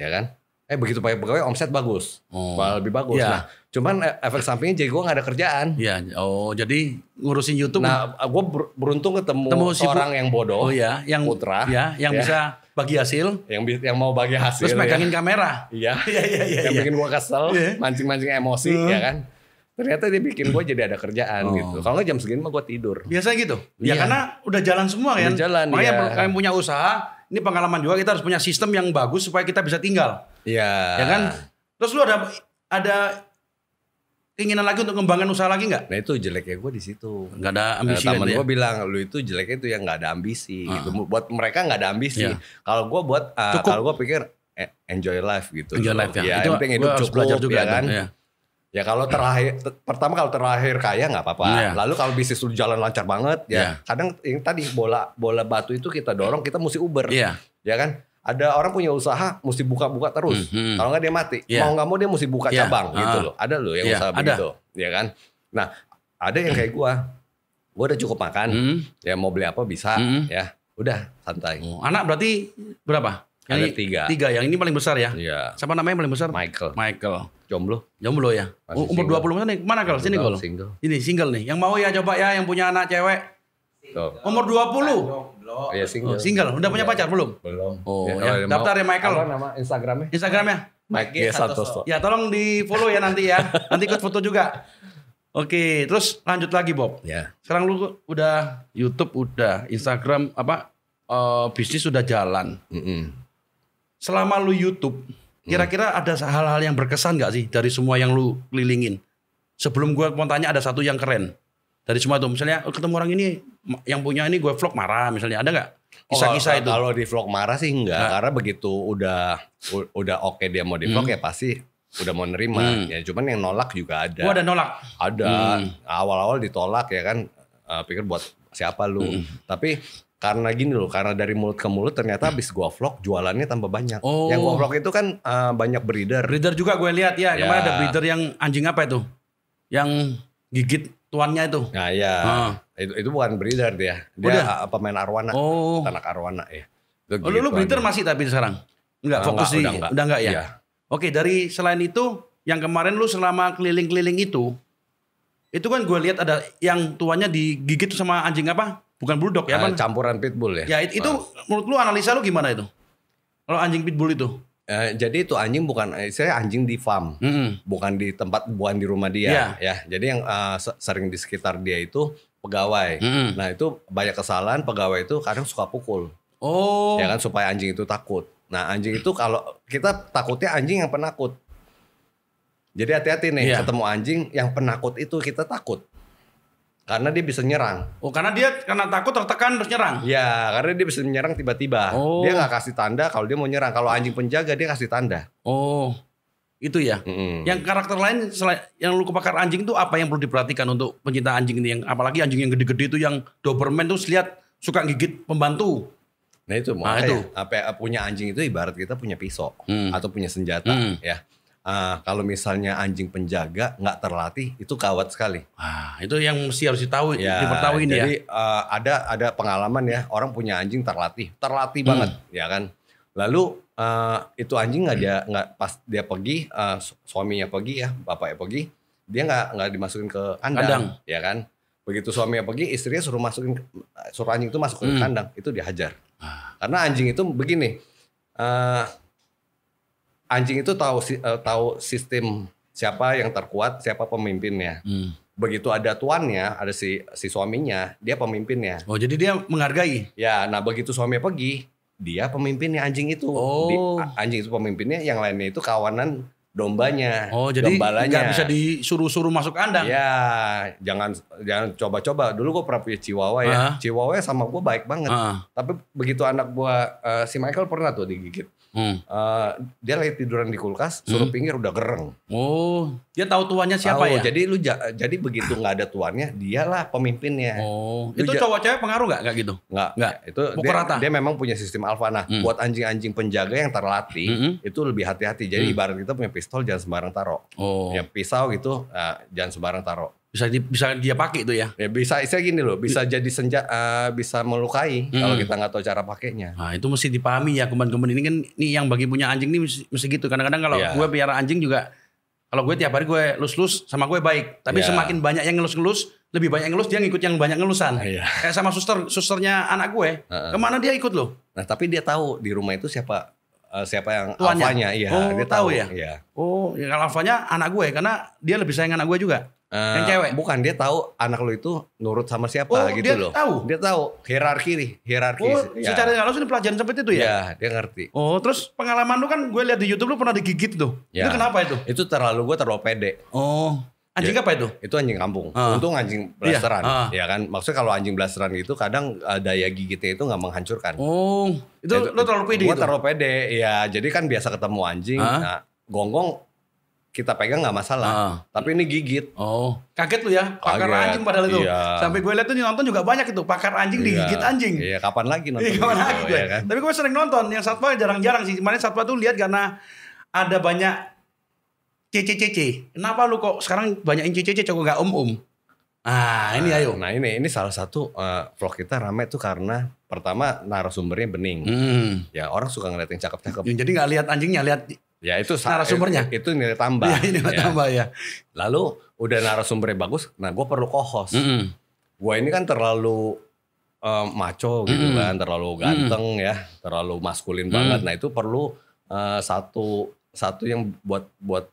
ya kan? eh begitu pakai pegawai omset bagus, oh. lebih bagus. Ya. Nah, cuman eh, efek sampingnya jadi gue gak ada kerjaan. Iya. Oh, jadi ngurusin YouTube. Nah, gue beruntung ketemu Temu si orang yang bodoh. Oh ya, yang putra. Ya, yang ya. bisa bagi hasil. Yang yang mau bagi hasil. Terus ya. megangin ya. kamera. Iya. iya. Iya iya ya Yang ya. bikin gue kesel, iya. mancing-mancing emosi, uh. ya kan. Ternyata dia bikin gue jadi ada kerjaan oh. gitu. Kalau nggak jam segini mah gue tidur. biasa gitu. Ya, ya karena udah jalan semua kan. Udah jalan. Makanya ya. kalian punya usaha. Ini pengalaman juga kita harus punya sistem yang bagus supaya kita bisa tinggal. Iya. Ya kan? Terus lu ada ada keinginan lagi untuk ngembangin usaha lagi nggak? Nah itu jeleknya gue di situ. Nggak ada ambisi. Nah, temen ya? bilang lu itu jeleknya itu yang nggak ada ambisi. Uh. Gitu. Buat mereka nggak ada ambisi. Yeah. Kalau gue buat, uh, kalau gue pikir e, enjoy life gitu. Enjoy life ya. ya itu pengen hidup cukup juga ya kan. Ya. Ya kalau terakhir pertama kalau terakhir kaya nggak apa-apa. Yeah. Lalu kalau bisnis lu jalan lancar banget ya. Yeah. Kadang yang tadi bola bola batu itu kita dorong kita mesti uber. Iya. Yeah. Ya kan? ada orang punya usaha mesti buka-buka terus. Mm -hmm. Kalau nggak dia mati. Yeah. Mau nggak mau dia mesti buka yeah. cabang uh. gitu loh. Ada loh yang yeah. usaha ada. begitu, ya kan? Nah, ada yang kayak gua. Gua udah cukup makan. Mm. Ya mau beli apa bisa, mm. ya. Udah santai. Oh, anak berarti berapa? ada tiga. Tiga. Yang ini paling besar ya. Iya. Siapa namanya paling besar? Michael. Michael. Jomblo. Jomblo ya. Masih Umur dua puluh tahun nih. Mana kalau sini kalau? Single. Ini single nih. Yang mau ya coba ya yang punya anak cewek Tuh. Umur 20. Oh, iya, single. Oh, single. Udah punya pacar belum? Belum. Oh, ya. ya. Daftar ya Michael. Apa nama Instagramnya? Instagramnya? Mike G. Santoso. Ya tolong di follow ya nanti ya. nanti ikut foto juga. Oke, terus lanjut lagi Bob. Ya. Sekarang lu udah YouTube udah, Instagram apa uh, bisnis sudah jalan. Mm -mm. Selama lu YouTube, mm. kira-kira mm. ada hal-hal yang berkesan gak sih dari semua yang lu kelilingin? Sebelum gua mau tanya ada satu yang keren dari semua itu, misalnya oh, ketemu orang ini yang punya ini gue vlog marah misalnya ada nggak kisah-kisah oh, itu kalau di vlog marah sih enggak nah. karena begitu udah udah oke okay dia mau di vlog hmm. ya pasti udah mau nerima hmm. ya cuman yang nolak juga ada gua oh, ada nolak ada hmm. awal-awal ditolak ya kan uh, pikir buat siapa lu hmm. tapi karena gini loh karena dari mulut ke mulut ternyata habis gua vlog jualannya tambah banyak oh. yang gua oh. vlog itu kan uh, banyak breeder breeder juga gue lihat ya, ya kemarin ada ya. breeder yang anjing apa itu yang gigit tuannya itu. Nah iya. ah. itu itu bukan breeder dia. Dia apa main arwana, oh. Anak arwana ya. Itu oh, lu, lu gitu breeder masih tapi sekarang? Enggak, nah, fokus enggak, di udah enggak, udah enggak ya? Iya. Oke, dari selain itu yang kemarin lu selama keliling-keliling itu itu kan gue lihat ada yang tuanya digigit sama anjing apa? Bukan bulldog ya, nah, kan? campuran pitbull ya. Ya itu, itu ah. menurut lu analisa lu gimana itu? Kalau anjing pitbull itu? Eh, jadi itu anjing bukan eh, saya anjing di farm, mm -hmm. bukan di tempat bukan di rumah dia yeah. ya. Jadi yang uh, sering di sekitar dia itu pegawai. Mm -hmm. Nah itu banyak kesalahan pegawai itu kadang suka pukul. Oh. Ya kan supaya anjing itu takut. Nah anjing itu kalau kita takutnya anjing yang penakut. Jadi hati-hati nih yeah. ketemu anjing yang penakut itu kita takut. Karena dia bisa nyerang. Oh, karena dia karena takut tertekan terus nyerang. Iya, karena dia bisa menyerang tiba-tiba. Oh. Dia nggak kasih tanda kalau dia mau nyerang. Kalau anjing penjaga dia kasih tanda. Oh, itu ya. Mm. Yang karakter lain selain yang lu kebakar anjing itu apa yang perlu diperhatikan untuk pencinta anjing ini? Yang apalagi anjing yang gede-gede itu yang Doberman tuh lihat suka gigit pembantu. Nah itu mau nah, itu. apa ya, punya anjing itu ibarat kita punya pisau hmm. atau punya senjata hmm. ya. Uh, kalau misalnya anjing penjaga nggak terlatih itu kawat sekali. Ah, itu yang mesti harus ditahu, ya, ya. Jadi uh, ada ada pengalaman ya orang punya anjing terlatih, terlatih hmm. banget, ya kan. Lalu uh, itu anjing nggak hmm. dia nggak pas dia pergi uh, suaminya pergi ya bapaknya pergi dia nggak nggak dimasukin ke kandang, kandang, ya kan. Begitu suaminya pergi istrinya suruh masukin suruh anjing itu masuk ke hmm. kandang itu dihajar. Ah. Karena anjing itu begini. Uh, anjing itu tahu uh, tahu sistem siapa yang terkuat, siapa pemimpinnya. Hmm. Begitu ada tuannya, ada si si suaminya, dia pemimpinnya. Oh, jadi dia menghargai. Ya, nah begitu suaminya pergi, dia pemimpinnya anjing itu. Oh. Di, anjing itu pemimpinnya, yang lainnya itu kawanan dombanya. Oh, jadi gak bisa disuruh-suruh masuk kandang. Ya jangan jangan coba-coba. Dulu gue pernah punya Chihuahua ya. Uh -huh. Chihuahua sama gue baik banget. Uh -huh. Tapi begitu anak gue uh, si Michael pernah tuh digigit Hmm. Uh, dia lagi tiduran di kulkas, suruh hmm. pinggir udah gereng. Oh, dia tahu tuannya siapa tahu, ya? Jadi lu jadi begitu nggak ada tuannya, dialah pemimpinnya. Oh, lu itu cowok cewek pengaruh nggak nggak gitu? Nggak, nggak. Itu dia, rata. dia memang punya sistem alfa. Nah, hmm. buat anjing-anjing penjaga yang terlatih hmm. itu lebih hati-hati. Jadi hmm. ibarat kita punya pistol jangan sembarang taro. oh. punya pisau gitu uh, jangan sembarang taro bisa di, bisa dia pakai itu ya. Ya bisa saya gini loh, bisa jadi senja uh, bisa melukai hmm. kalau kita nggak tahu cara pakainya. Nah, itu mesti dipahami ya kuman-kuman ini kan ini yang bagi punya anjing ini mesti, mesti gitu. Kadang-kadang kalau yeah. gue piara anjing juga kalau gue tiap hari gue lus-lus sama gue baik, tapi yeah. semakin banyak yang ngelus-ngelus, lebih banyak ngelus dia ngikut yang banyak ngelusan. Iya. Kayak sama suster susternya anak gue. Uh -uh. Kemana dia ikut loh? Nah, tapi dia tahu di rumah itu siapa uh, siapa yang Tuannya. alfanya, iya, oh, dia tahu, tahu ya. Iya. Oh, yang alfanya anak gue karena dia lebih sayang anak gue juga. Uh, yang cewek. Bukan, dia tahu anak lo itu nurut sama siapa oh, gitu dia loh. tahu. Dia tahu hierarki nih hierarki. Oh, ya. secara nggak langsung pelajaran seperti itu ya? ya dia ngerti. Oh, terus pengalaman lu kan gue lihat di YouTube lu pernah digigit tuh. Ya. Itu kenapa itu? Itu terlalu gue terlalu pede. Oh. Anjing ya, apa itu? Itu anjing kampung. Uh. Untung anjing iya, blasteran, iya, uh. ya kan. Maksudnya kalau anjing blasteran gitu kadang uh, daya gigitnya itu nggak menghancurkan. Oh, itu, ya, itu lo terlalu pede. gitu? terlalu pede, ya. Jadi kan biasa ketemu anjing, uh. nah gonggong kita pegang nggak masalah. Uh. Tapi ini gigit. Oh, kaget lu ya, pakar Kaget. anjing padahal itu. Iya. Sampai gue liat tuh nonton juga banyak itu pakar anjing iya. digigit anjing. Iya, kapan lagi nonton? Iya, kapan gitu, lagi gue. Ya kan? Tapi gue sering nonton yang satwa jarang-jarang sih. Kemarin satwa tuh lihat karena ada banyak CCCC. Kenapa lu kok sekarang banyak yang CCC kok gak om-om? Ah, ini nah, ayo. Nah, ini ini salah satu uh, vlog kita rame tuh karena pertama narasumbernya bening. Hmm. Ya, orang suka ngeliat yang cakep-cakep. Ya, jadi nggak lihat anjingnya, lihat Ya itu narasumbernya. Itu, itu nilai tambah. Ya, nilai ya. tambah ya. Lalu udah narasumbernya bagus, nah gue perlu co-host. -hmm. Gue ini kan terlalu um, maco gitu -hmm. kan, terlalu ganteng -hmm. ya, terlalu maskulin -hmm. banget. Nah itu perlu uh, satu satu yang buat buat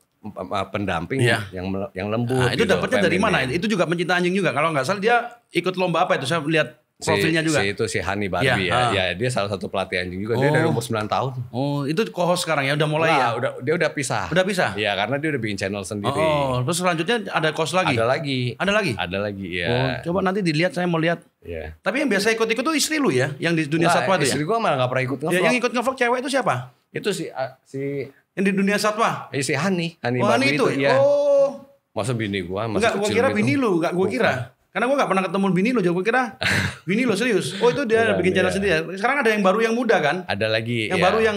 pendamping ya yang yang lembut. Nah, itu gitu, dapatnya dari mana? Itu juga pencinta anjing juga. Kalau nggak salah dia ikut lomba apa itu? Saya lihat profilnya si, juga. Si itu si Hani Barbie iya, ya. Ya. Ah. ya, dia salah satu pelatih anjing juga. Oh. Dia dari oh. umur 9 tahun. Oh, itu koho sekarang ya udah mulai nah, ya. Udah dia udah pisah. Udah pisah? Iya, karena dia udah bikin channel sendiri. Oh, terus selanjutnya ada kos lagi? Ada lagi. Ada lagi? Ada lagi, ya. Oh, coba nanti dilihat saya mau lihat. Iya. Tapi yang biasa ikut-ikut tuh istri lu ya, yang di dunia satwa itu ya. Istri gua malah gak pernah ikut ya, nge-vlog. Ya, yang ikut ngevlog cewek itu siapa? Itu si uh, si yang di dunia satwa? Iya si Hani, Hani oh, Hani itu. Ya. Iya. Oh. Masa bini gua masa Enggak, gua kira itu. bini lu, enggak gua kira. Karena gua gak pernah ketemu bini lo, jadi gua kira bini lo serius. Oh itu dia iya, bikin channel iya. sendiri. Ya. Sekarang ada yang baru yang muda kan? Ada lagi. Yang ya. baru yang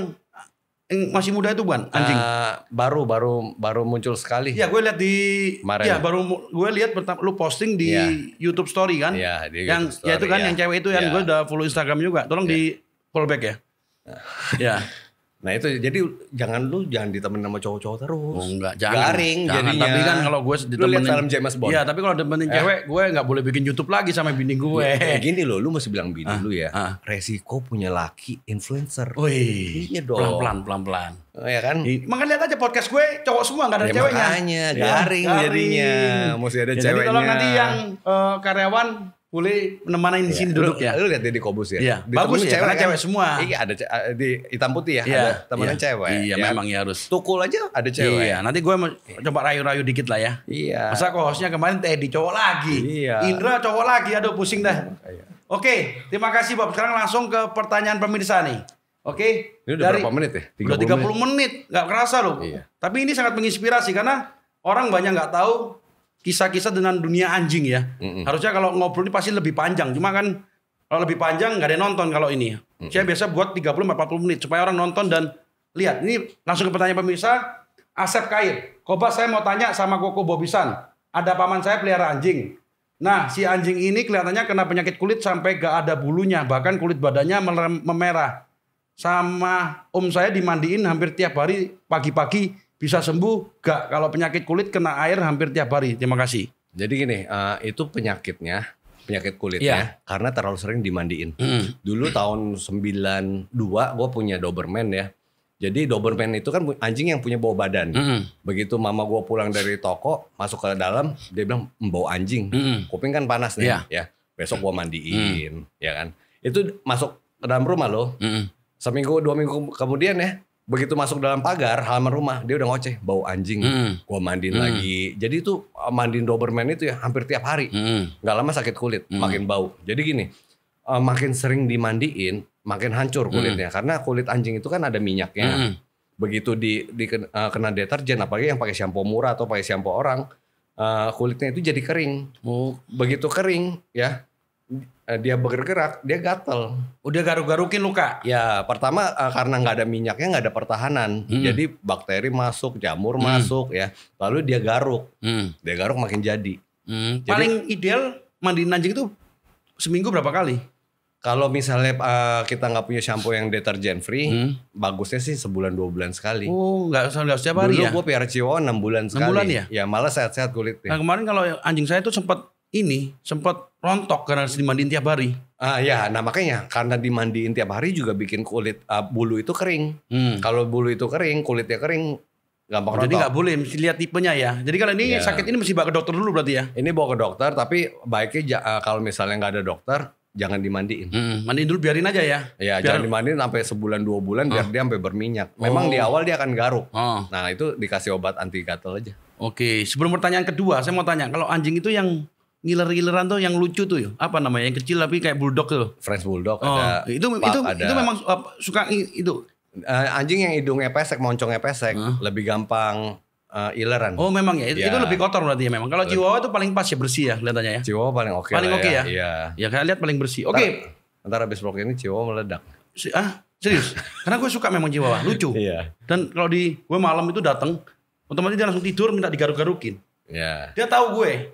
yang masih muda itu bukan anjing uh, baru baru baru muncul sekali ya gue lihat di Maren. ya baru gue lihat pertama lu posting di yeah. YouTube Story kan yeah, di yang story, ya itu kan yeah. yang cewek itu kan, yang yeah. gue udah follow Instagram juga tolong yeah. di follow back ya ya Nah itu jadi jangan lu jangan ditemenin sama cowok-cowok terus. Oh, enggak, jangan. Garing jangan. jadinya. Tapi kan kalau gue ditemenin. Lu liat film James Bond. Iya tapi kalau ditemenin eh. cewek gue gak boleh bikin Youtube lagi sama bini gue. Ya, gini loh lu mesti bilang bini ah, lu ya. Ah. Resiko punya laki influencer. Wih. Iya dong. Pelan-pelan pelan-pelan. Oh, ya kan? Makan lihat aja podcast gue cowok semua gak ada ya, ceweknya. Makanya garing, ya, garing jadinya. Mesti ada ya, ceweknya. Jadi kalau nanti yang uh, karyawan boleh menemani di iya. sini duduk ya. Lu lihat di Kobus ya. Iya. Bagus ya, cewek, kan? cewek semua. Iya ada eh, di hitam putih ya. Iya. Ada temannya iya. cewek. Iya ya. memang ya harus. Tukul aja ada cewek. Iya. Nanti gue mau iya. coba rayu-rayu dikit lah ya. Iya. Masa kok hostnya kemarin Teddy cowok lagi. Iya. Indra cowok lagi. Aduh pusing dah. Iya. iya. Oke, terima kasih Bob. Sekarang langsung ke pertanyaan pemirsa nih. Oke. Ini udah Dari, berapa menit ya? 30 udah 30 menit. menit. Gak kerasa loh. Iya. Tapi ini sangat menginspirasi karena orang banyak nggak tahu kisah-kisah dengan dunia anjing ya. Mm -mm. Harusnya kalau ngobrol ini pasti lebih panjang. Cuma kan kalau lebih panjang nggak ada yang nonton kalau ini. Mm -mm. Saya biasa buat 30 40 menit supaya orang nonton dan lihat. Ini langsung ke pertanyaan pemirsa. Asep Kair, Koba saya mau tanya sama Koko Bobisan. Ada paman saya pelihara anjing. Nah, si anjing ini kelihatannya kena penyakit kulit sampai gak ada bulunya, bahkan kulit badannya memerah. Sama om saya dimandiin hampir tiap hari pagi-pagi bisa sembuh gak kalau penyakit kulit kena air hampir tiap hari? Terima kasih. Jadi gini, uh, itu penyakitnya, penyakit kulitnya yeah. karena terlalu sering dimandiin. Mm. Dulu tahun 92 gue punya Doberman ya. Jadi Doberman itu kan anjing yang punya bau badan. Mm. Begitu mama gue pulang dari toko, masuk ke dalam, dia bilang bau anjing. Mm. Kuping kan panas nih, yeah. ya. Besok gue mandiin, mm. ya kan. Itu masuk ke dalam rumah loh. Mm. Seminggu dua minggu kemudian ya, begitu masuk dalam pagar halaman rumah dia udah ngoceh bau anjing hmm. gua mandiin hmm. lagi jadi itu eh, mandiin doberman itu ya hampir tiap hari hmm. nggak hmm. lama sakit kulit hmm. makin bau jadi gini eh, makin sering dimandiin makin hancur hmm. kulitnya hmm. karena kulit anjing itu kan ada minyaknya hmm. begitu di, di uh, kena deterjen apalagi yang pakai shampoo murah atau pakai shampoo orang uh, kulitnya itu jadi kering oh. begitu kering ya Eh, dia bergerak, dia gatel. Udah garuk-garukin luka. Ya, pertama eh, karena nggak ada minyaknya nggak ada pertahanan, hmm. jadi bakteri masuk, jamur hmm. masuk ya. Lalu dia garuk, hmm. dia garuk makin jadi. Hmm. jadi Paling ideal mandi anjing itu seminggu berapa kali? Kalau misalnya uh, kita nggak punya shampoo yang deterjen free, hmm. bagusnya sih sebulan dua bulan sekali. Oh, nggak usah nggak setiap hari Dulu ya? Dulu gue piara enam bulan sekali. Enam bulan ya? Ya malah sehat-sehat kulitnya. Nah kemarin kalau anjing saya itu sempat ini sempat rontok karena harus dimandiin tiap hari. Ah ya, nah makanya karena dimandiin tiap hari juga bikin kulit uh, bulu itu kering. Hmm. Kalau bulu itu kering, kulitnya kering, gampang oh, rontok. Jadi nggak boleh, mesti lihat tipenya ya. Jadi kalau ini yeah. sakit ini mesti bawa ke dokter dulu berarti ya? Ini bawa ke dokter, tapi baiknya uh, kalau misalnya nggak ada dokter, jangan dimandiin. Hmm, mandiin dulu biarin aja ya. Iya, biar... jangan dimandiin sampai sebulan dua bulan biar ah. dia sampai berminyak. Memang oh. di awal dia akan garuk. Oh. Nah, itu dikasih obat anti gatal aja. Oke, sebelum pertanyaan kedua, saya mau tanya, kalau anjing itu yang ngiler-ngileran tuh yang lucu tuh ya. Apa namanya? Yang kecil tapi kayak bulldog tuh. French bulldog oh, ada. Itu itu ada. itu memang suka itu. Uh, anjing yang hidungnya pesek, moncongnya pesek, huh? lebih gampang uh, ileran. Oh memang ya? ya. Itu lebih kotor berarti ya memang. Kalau Chihuahua itu paling pas ya bersih ya kelihatannya ya. Chihuahua paling oke. Okay paling oke okay ya, ya. Iya. Ya kalian lihat paling bersih. Oke. Okay. Ntar habis vlog ini Chihuahua meledak. Si, ah serius? Karena gue suka memang Chihuahua, lucu. Iya. Dan kalau di gue malam itu datang, otomatis dia langsung tidur minta digaruk-garukin. Iya. Dia tahu gue.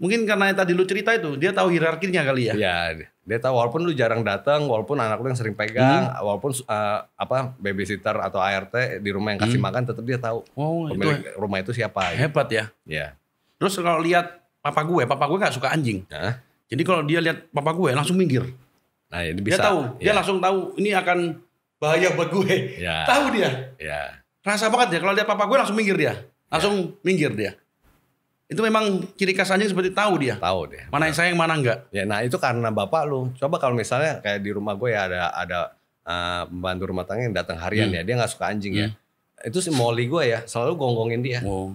Mungkin karena tadi lu cerita itu, dia tahu hierarkinya kali ya. Iya, dia tahu walaupun lu jarang datang, walaupun anak lu yang sering pegang, hmm. walaupun uh, apa babysitter atau ART di rumah yang kasih hmm. makan tetap dia tahu oh, pemilik itu, rumah itu siapa. Gitu. Hebat ya. Iya. Terus kalau lihat papa gue, papa gue gak suka anjing. Nah. Jadi kalau dia lihat papa gue langsung minggir. Nah, ini bisa. Dia tahu, ya. dia iya. langsung tahu ini akan bahaya buat gue. Ya. Tahu dia. Iya. Rasa banget ya kalau dia papa gue langsung minggir dia. Langsung ya. minggir dia. Itu memang ciri khas anjing seperti tahu dia. Tahu deh. Mana yang sayang, mana enggak. Ya, nah itu karena bapak lu. Coba kalau misalnya kayak di rumah gue ya ada ada uh, pembantu rumah tangga yang datang harian hmm. ya, dia nggak suka anjing ya. hmm. ya. Itu si Molly gue ya, selalu gonggongin dia. Oh.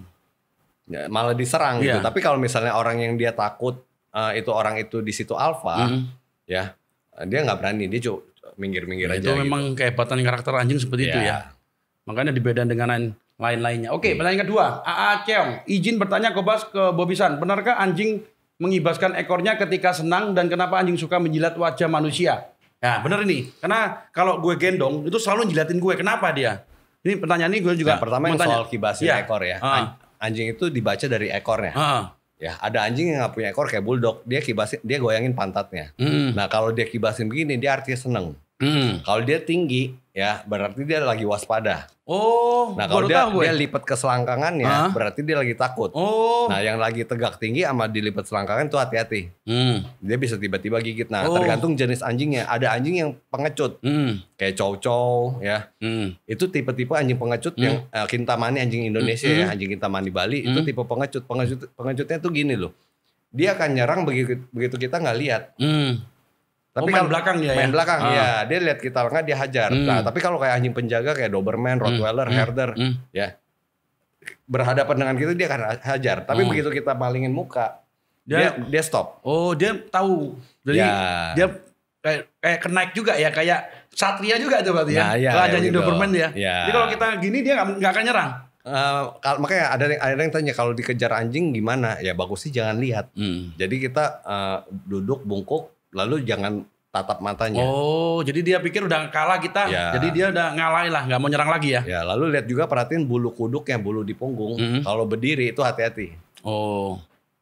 Ya, malah diserang yeah. gitu. Iya. Tapi kalau misalnya orang yang dia takut uh, itu orang itu di situ alfa, hmm. ya dia nggak berani, dia minggir-minggir ya, aja. Itu gitu. memang gitu. kehebatan karakter anjing seperti yeah. itu ya. Makanya dibedakan dengan lain-lainnya. Oke, iya. pertanyaan kedua. AA Cheong, izin bertanya ke Kobas ke Bobisan, benarkah anjing mengibaskan ekornya ketika senang dan kenapa anjing suka menjilat wajah manusia? Ya, benar ini. Karena kalau gue gendong itu selalu jilatin gue. Kenapa dia? Ini pertanyaan ini gue juga. Nah, pertama yang tanya. soal kibasin ya. ekor ya. Ah. Anjing itu dibaca dari ekornya. Ah. Ya, ada anjing yang gak punya ekor kayak bulldog, dia kibasin, dia goyangin pantatnya. Mm. Nah, kalau dia kibasin begini, dia artinya seneng. Hmm. Kalau dia tinggi, ya berarti dia lagi waspada. Oh, nah kalau dia, dia ya? lipat ke selangkangannya, ya huh berarti dia lagi takut. Oh, nah yang lagi tegak tinggi sama dilipat selangkangan tuh hati-hati. Hmm. Dia bisa tiba-tiba gigit. Nah oh. tergantung jenis anjingnya. Ada anjing yang pengecut, hmm. kayak cow-cow, ya. Hmm. Itu tipe-tipe anjing pengecut hmm. yang uh, kintamani anjing Indonesia hmm. ya, anjing kintamani Bali hmm. itu tipe pengecut. Pengecut pengecutnya tuh gini loh. Dia akan nyerang begitu begitu kita nggak lihat. Hmm tapi oh, main kalau, belakang ya, main ya? belakang ah. Iya. dia lihat kita nggak dia hajar. Hmm. Nah tapi kalau kayak anjing penjaga kayak Doberman, hmm. Rottweiler, hmm. Herder, hmm. ya berhadapan dengan kita dia akan hajar. Tapi hmm. begitu kita palingin muka dia, dia dia stop. Oh dia tahu. Jadi ya. dia kayak kayak kenaik juga ya kayak satria juga itu berarti ya. Nah, ya kalau ada anjing gitu. Doberman dia. Ya. Iya. Jadi kalau kita gini dia nggak akan nyerang. Uh, makanya ada yang, ada yang tanya kalau dikejar anjing gimana ya bagus sih jangan lihat hmm. jadi kita uh, duduk bungkuk lalu jangan tatap matanya. Oh, jadi dia pikir udah kalah kita. Ya. Jadi dia udah ngalahin lah, nggak mau nyerang lagi ya. Ya, lalu lihat juga perhatiin bulu kuduknya, bulu di punggung. Mm -hmm. Kalau berdiri itu hati-hati. Oh.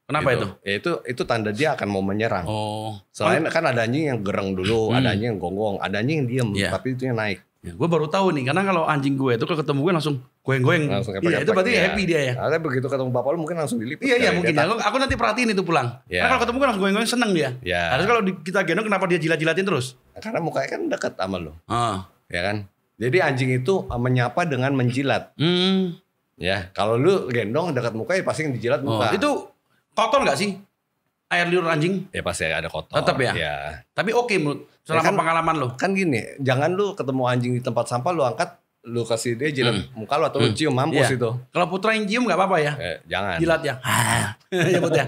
Kenapa gitu. itu? Ya itu itu tanda dia akan mau menyerang. Oh. Selain oh. kan ada anjing yang gereng dulu, hmm. ada anjing yang gonggong, ada anjing yang diam, yeah. tapi itu yang naik. Ya, gitu. gue baru tahu nih, karena kalau anjing gue itu kalau ketemu gue langsung goyang-goyang. Iya, itu berarti ya. happy dia ya. Karena begitu ketemu bapak lu mungkin langsung dilipat Iya, iya ya, mungkin. Ya. Aku, aku nanti perhatiin itu pulang. Ya. Karena kalau ketemu gue langsung goyang-goyang seneng dia. Ya. Harus nah, kalau kita gendong kenapa dia jilat-jilatin terus? Karena mukanya kan dekat sama lu. Ah. Ya kan? Jadi anjing itu ah, menyapa dengan menjilat. Hmm. Ya, kalau lu gendong dekat muka ya pasti yang dijilat oh, muka. itu kotor nggak sih? Air liur anjing? Ya pasti ada kotor. Tetap ya. ya. Tapi oke okay, menurut Selama ya kan, pengalaman lo. Kan gini, jangan lu ketemu anjing di tempat sampah lu angkat lu kasih dia jilat hmm. muka lu atau hmm. lu cium mampus yeah. itu. Kalau putra yang cium nggak apa-apa ya? Eh, jangan. Jilat ya. Jangan. Ah, ya.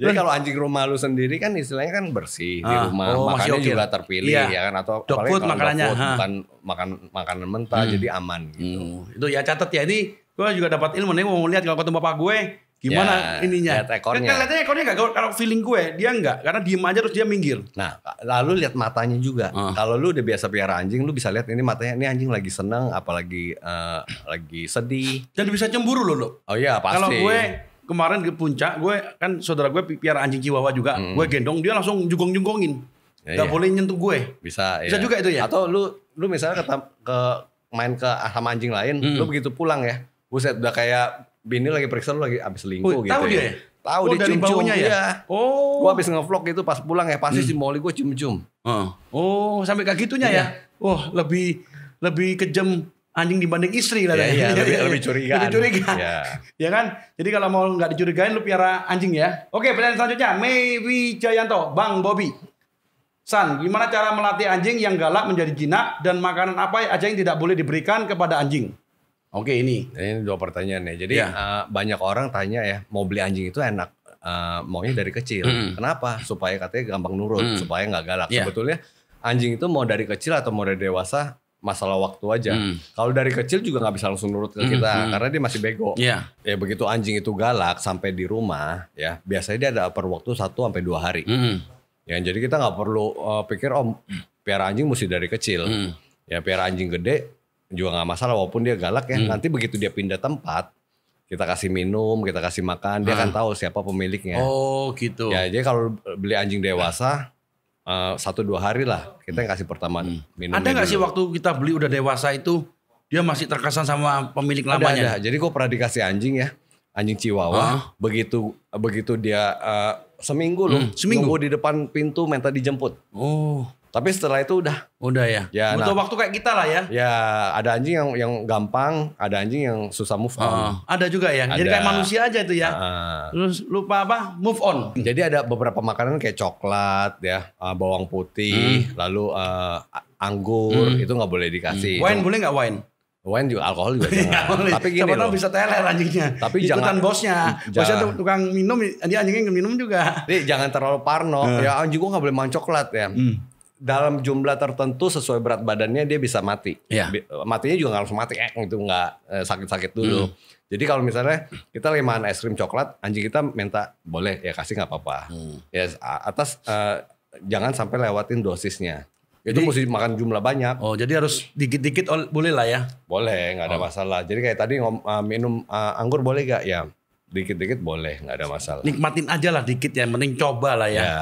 Jadi kalau anjing rumah lu sendiri kan istilahnya kan bersih ah, di rumah, oh, makannya okay. juga terpilih yeah. ya kan atau dog food makanannya, dog bukan makan makanan mentah hmm. jadi aman gitu. Hmm. Itu ya catat ya ini gue juga dapat ilmu nih mau lihat kalau ketemu bapak gue gimana ya, ininya lihat ekornya kan lihatnya ekornya enggak kalau feeling gue dia enggak karena diem aja terus dia minggir nah lalu lihat matanya juga uh. kalau lu udah biasa piara anjing lu bisa lihat ini matanya ini anjing lagi seneng apalagi uh, lagi sedih dan bisa cemburu lo lo oh iya pasti kalau gue kemarin ke puncak gue kan saudara gue piara anjing chihuahua juga hmm. gue gendong dia langsung jugong-jugongin ya, Gak iya. boleh nyentuh gue. Bisa, bisa iya. juga itu ya. Atau lu lu misalnya ke, ke main ke sama anjing lain, hmm. lu begitu pulang ya, buset udah kayak bini lagi periksa lu lagi abis selingkuh oh, gitu. Tahu ya. dia ya? Tahu oh, dia cium-cium ya? Iya. Oh. Gua abis ngevlog itu pas pulang ya pasti hmm. si Molly gua cium-cium. Uh. Oh, sampai kayak gitunya yeah. ya. oh, lebih lebih kejam anjing dibanding istri lah yeah, ya. Iya, lebih lebih curiga. Lebih curiga. Iya. ya kan? Jadi kalau mau nggak dicurigain lu piara anjing ya. Oke, pertanyaan selanjutnya Mevi Jayanto, Bang Bobby. San, gimana cara melatih anjing yang galak menjadi jinak dan makanan apa aja yang tidak boleh diberikan kepada anjing? Oke ini. Ini dua pertanyaan ya. Jadi ya. Uh, banyak orang tanya ya mau beli anjing itu enak uh, maunya dari kecil. Mm. Kenapa? Supaya katanya gampang nurut, mm. supaya nggak galak. Yeah. Sebetulnya anjing itu mau dari kecil atau mau dari dewasa masalah waktu aja. Mm. Kalau dari kecil juga nggak bisa langsung nurut ke kita hmm, hmm. karena dia masih bego. Yeah. Ya begitu anjing itu galak sampai di rumah ya biasanya dia ada per waktu satu sampai dua hari. Mm. Ya jadi kita nggak perlu uh, pikir om oh, piara anjing mesti dari kecil. Mm. Ya piara anjing gede juga nggak masalah walaupun dia galak ya. Hmm. Nanti begitu dia pindah tempat, kita kasih minum, kita kasih makan, dia akan hmm. tahu siapa pemiliknya. Oh gitu. Ya jadi kalau beli anjing dewasa uh, satu dua hari lah kita hmm. yang kasih pertama hmm. minum. Ada nggak sih waktu kita beli udah dewasa itu dia masih terkesan sama pemilik ada, lamanya? Ada. Jadi kok pernah dikasih anjing ya, anjing Chihuahua. Huh? Begitu begitu dia uh, seminggu loh, hmm, seminggu di depan pintu minta dijemput. Oh. Tapi setelah itu udah. Udah ya. ya Butuh nah, waktu kayak kita lah ya. Ya, ada anjing yang yang gampang, ada anjing yang susah move on. Uh, ada juga ya. Ada. Jadi kayak manusia aja itu ya. Uh, Terus lupa apa? Move on. Jadi ada beberapa makanan kayak coklat ya, uh, bawang putih, hmm. lalu uh, anggur hmm. itu nggak boleh dikasih. Wine itu, boleh nggak wine? Wine juga alkohol juga jangan. Tapi gini loh. bisa teler anjingnya. Tapi Ikutan jangan bosnya. Bosnya tuh tukang minum, dia anjingnya minum juga. Jadi jangan terlalu parno. Hmm. Ya anjing gua nggak boleh makan coklat ya. Hmm dalam jumlah tertentu sesuai berat badannya dia bisa mati. Ya. Matinya juga nggak langsung mati, eh, itu nggak eh, sakit-sakit dulu. Hmm. Jadi kalau misalnya kita lagi makan es krim coklat, anjing kita minta boleh ya kasih nggak apa-apa. Hmm. Ya atas eh, jangan sampai lewatin dosisnya. Itu jadi, mesti makan jumlah banyak. Oh, jadi harus dikit-dikit boleh lah ya? Boleh, nggak ada oh. masalah. Jadi kayak tadi ngom, uh, minum uh, anggur boleh gak? Ya, dikit-dikit boleh, nggak ada masalah. Nikmatin aja lah dikit ya, mending coba lah ya. ya.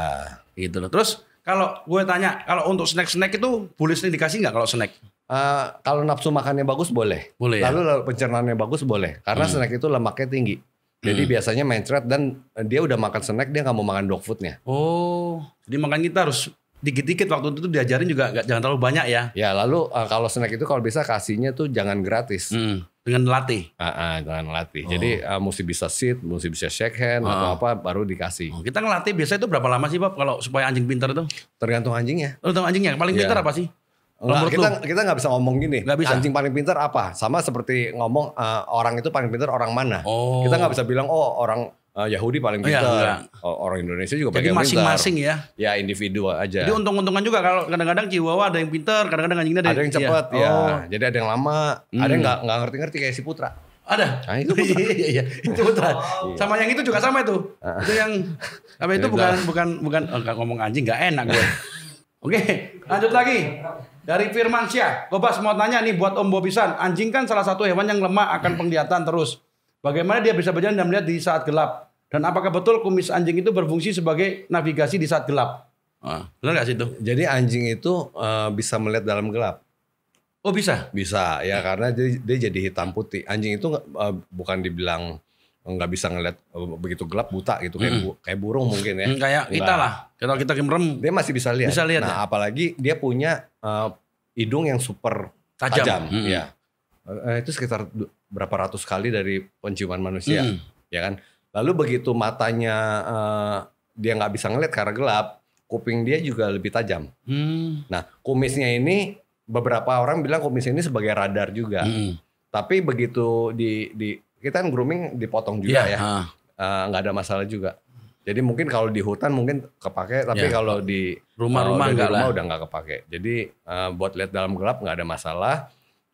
Gitu loh. Terus kalau gue tanya, kalau untuk snack-snack itu boleh dikasih nggak kalau snack? Uh, kalau nafsu makannya bagus boleh. Boleh. Ya? Lalu, pencernaannya bagus boleh. Karena hmm. snack itu lemaknya tinggi. Jadi hmm. biasanya mencret dan eh, dia udah makan snack dia nggak mau makan dog foodnya. Oh, jadi makan kita harus dikit-dikit waktu itu diajarin juga gak, jangan terlalu banyak ya. Ya lalu uh, kalau snack itu kalau bisa kasihnya tuh jangan gratis. Hmm dengan latih. Uh, uh, dengan latih. Oh. Jadi uh, eh, mesti bisa sit, mesti bisa shake hand uh. atau oh. apa baru dikasih. Oh, kita ngelatih biasanya itu berapa lama sih, Bob? Kalau supaya anjing pintar itu? Tergantung anjingnya. Tergantung anjingnya. Paling yeah. pintar apa sih? Nah, kita lu? kita nggak bisa ngomong gini. Gak bisa. Anjing paling pintar apa? Sama seperti ngomong uh, orang itu paling pintar orang mana. Oh. Kita nggak bisa bilang oh orang Uh, Yahudi paling oh, iya, pintar. ya, ya. Orang Indonesia juga paling pintar. Jadi masing-masing ya. Ya individu aja. Jadi untung-untungan juga kalau kadang-kadang Chihuahua ada yang pintar, kadang-kadang anjingnya ada, ada yang iya. cepat ya. ya. Oh. Jadi ada yang lama, hmm. ada yang hmm. nggak nggak ngerti-ngerti kayak si Putra. Ada. Nah, itu putra. Iya, iya, itu putra. Oh. Sama yang itu juga sama itu. Ah. itu yang apa itu bukan bukan bukan oh, gak ngomong anjing nggak enak gue. Oke, lanjut lagi. Dari Firmansyah, Gobas mau tanya nih buat Om Bobisan, anjing kan salah satu hewan yang lemah akan penglihatan terus. Bagaimana dia bisa berjalan dan melihat di saat gelap? Dan apakah betul kumis anjing itu berfungsi sebagai navigasi di saat gelap? Ah, benar gak sih itu? Jadi anjing itu uh, bisa melihat dalam gelap. Oh bisa? Bisa ya karena dia, dia jadi hitam putih. Anjing itu uh, bukan dibilang nggak bisa ngeliat eh, begitu gelap buta gitu kayak mm. bu, kayak burung mungkin ya mm, kayak kita lah kalau kita kemerem dia masih bisa lihat bisa lihat nah ya? apalagi dia punya uh, hidung yang super tajam, tajam mm. ya uh, itu sekitar berapa ratus kali dari penciuman manusia mm. ya kan Lalu begitu matanya uh, dia nggak bisa ngeliat karena gelap, kuping dia juga lebih tajam. Hmm. Nah, kumisnya ini beberapa orang bilang kumis ini sebagai radar juga. Hmm. Tapi begitu di di kita kan grooming dipotong juga yeah. ya. Eh, nggak uh, ada masalah juga. Jadi mungkin kalau di hutan mungkin kepake, tapi yeah. kalau di rumah-rumah rumah, rumah udah nggak kepake. Jadi uh, buat lihat dalam gelap nggak ada masalah.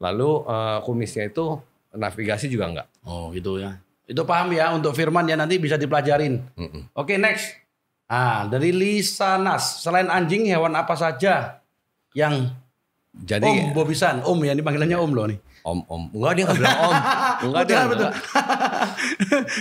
Lalu uh, kumisnya itu navigasi juga nggak. Oh gitu ya. Itu paham ya untuk firman ya nanti bisa dipelajarin. Mm -mm. Oke okay, next. Ah dari Lisa Nas. Selain anjing hewan apa saja yang jadi Om Bobisan, Om ya ini panggilannya Om loh nih. Om Om. Enggak dia enggak bilang Om. Enggak dia. Betul.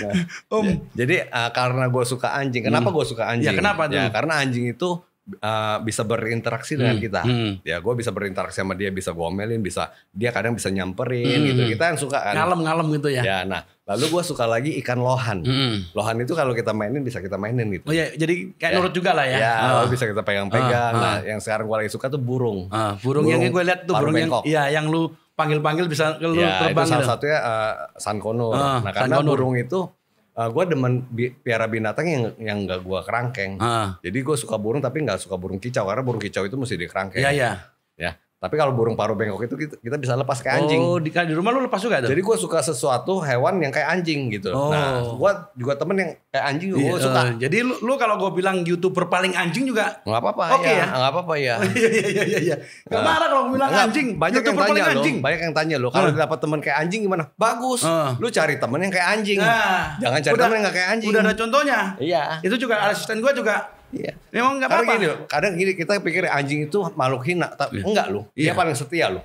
nah, om. Jadi uh, karena gue suka anjing. Kenapa hmm. gue suka ya, anjing? Ya kenapa Ya, karena anjing itu uh, bisa berinteraksi dengan hmm, kita. Hmm. Ya, gue bisa berinteraksi sama dia, bisa gue omelin, bisa dia kadang bisa nyamperin hmm. gitu. Hmm. Kita yang suka kan. Ngalem-ngalem gitu ya. Ya, nah, lalu gue suka lagi ikan lohan. Hmm, hmm. Lohan itu kalau kita mainin bisa kita mainin gitu. Oh ya jadi kayak ya. nurut juga lah ya. Ya, oh. bisa kita pegang-pegang. Oh. Nah, yang sekarang gue lagi suka tuh burung. Oh. burung. Burung yang gue lihat tuh burung bengkok. yang iya yang lu panggil-panggil bisa lu ya, terbang. Itu salah gitu. satunya uh, eh, sankono. Oh, nah, karena sankono. burung itu uh, eh, gue demen bi piara binatang yang yang gak gue kerangkeng. Uh. Jadi gue suka burung tapi gak suka burung kicau karena burung kicau itu mesti dikerangkeng. Iya yeah, iya. Yeah. Ya. Tapi kalau burung paruh bengkok itu kita, bisa lepas kayak anjing. Oh, di, di rumah lu lepas juga tuh. Jadi gue suka sesuatu hewan yang kayak anjing gitu. Oh. Nah, gue juga temen yang kayak anjing iya, gue yeah. suka. Uh, jadi lu, lu kalau gue bilang youtuber paling anjing juga Gak apa-apa. okay, iya. ya, ya. ya? apa-apa ya. Iya iya iya iya. Gak nah, marah kalau bilang Enggak, anjing. Banyak YouTuber yang tanya anjing. banyak yang tanya lo. Kalau uh. Eh. dapat temen kayak anjing gimana? Bagus. Uh. Lu cari temen yang kayak anjing. Nah, Jangan cari udah, temen yang gak kayak anjing. Udah ada contohnya. Iya. Itu juga asisten gue juga Iya. Memang nggak apa-apa. Gini, kadang gini kita pikir anjing itu makhluk hina, tapi iya. enggak loh. Dia iya. paling setia loh.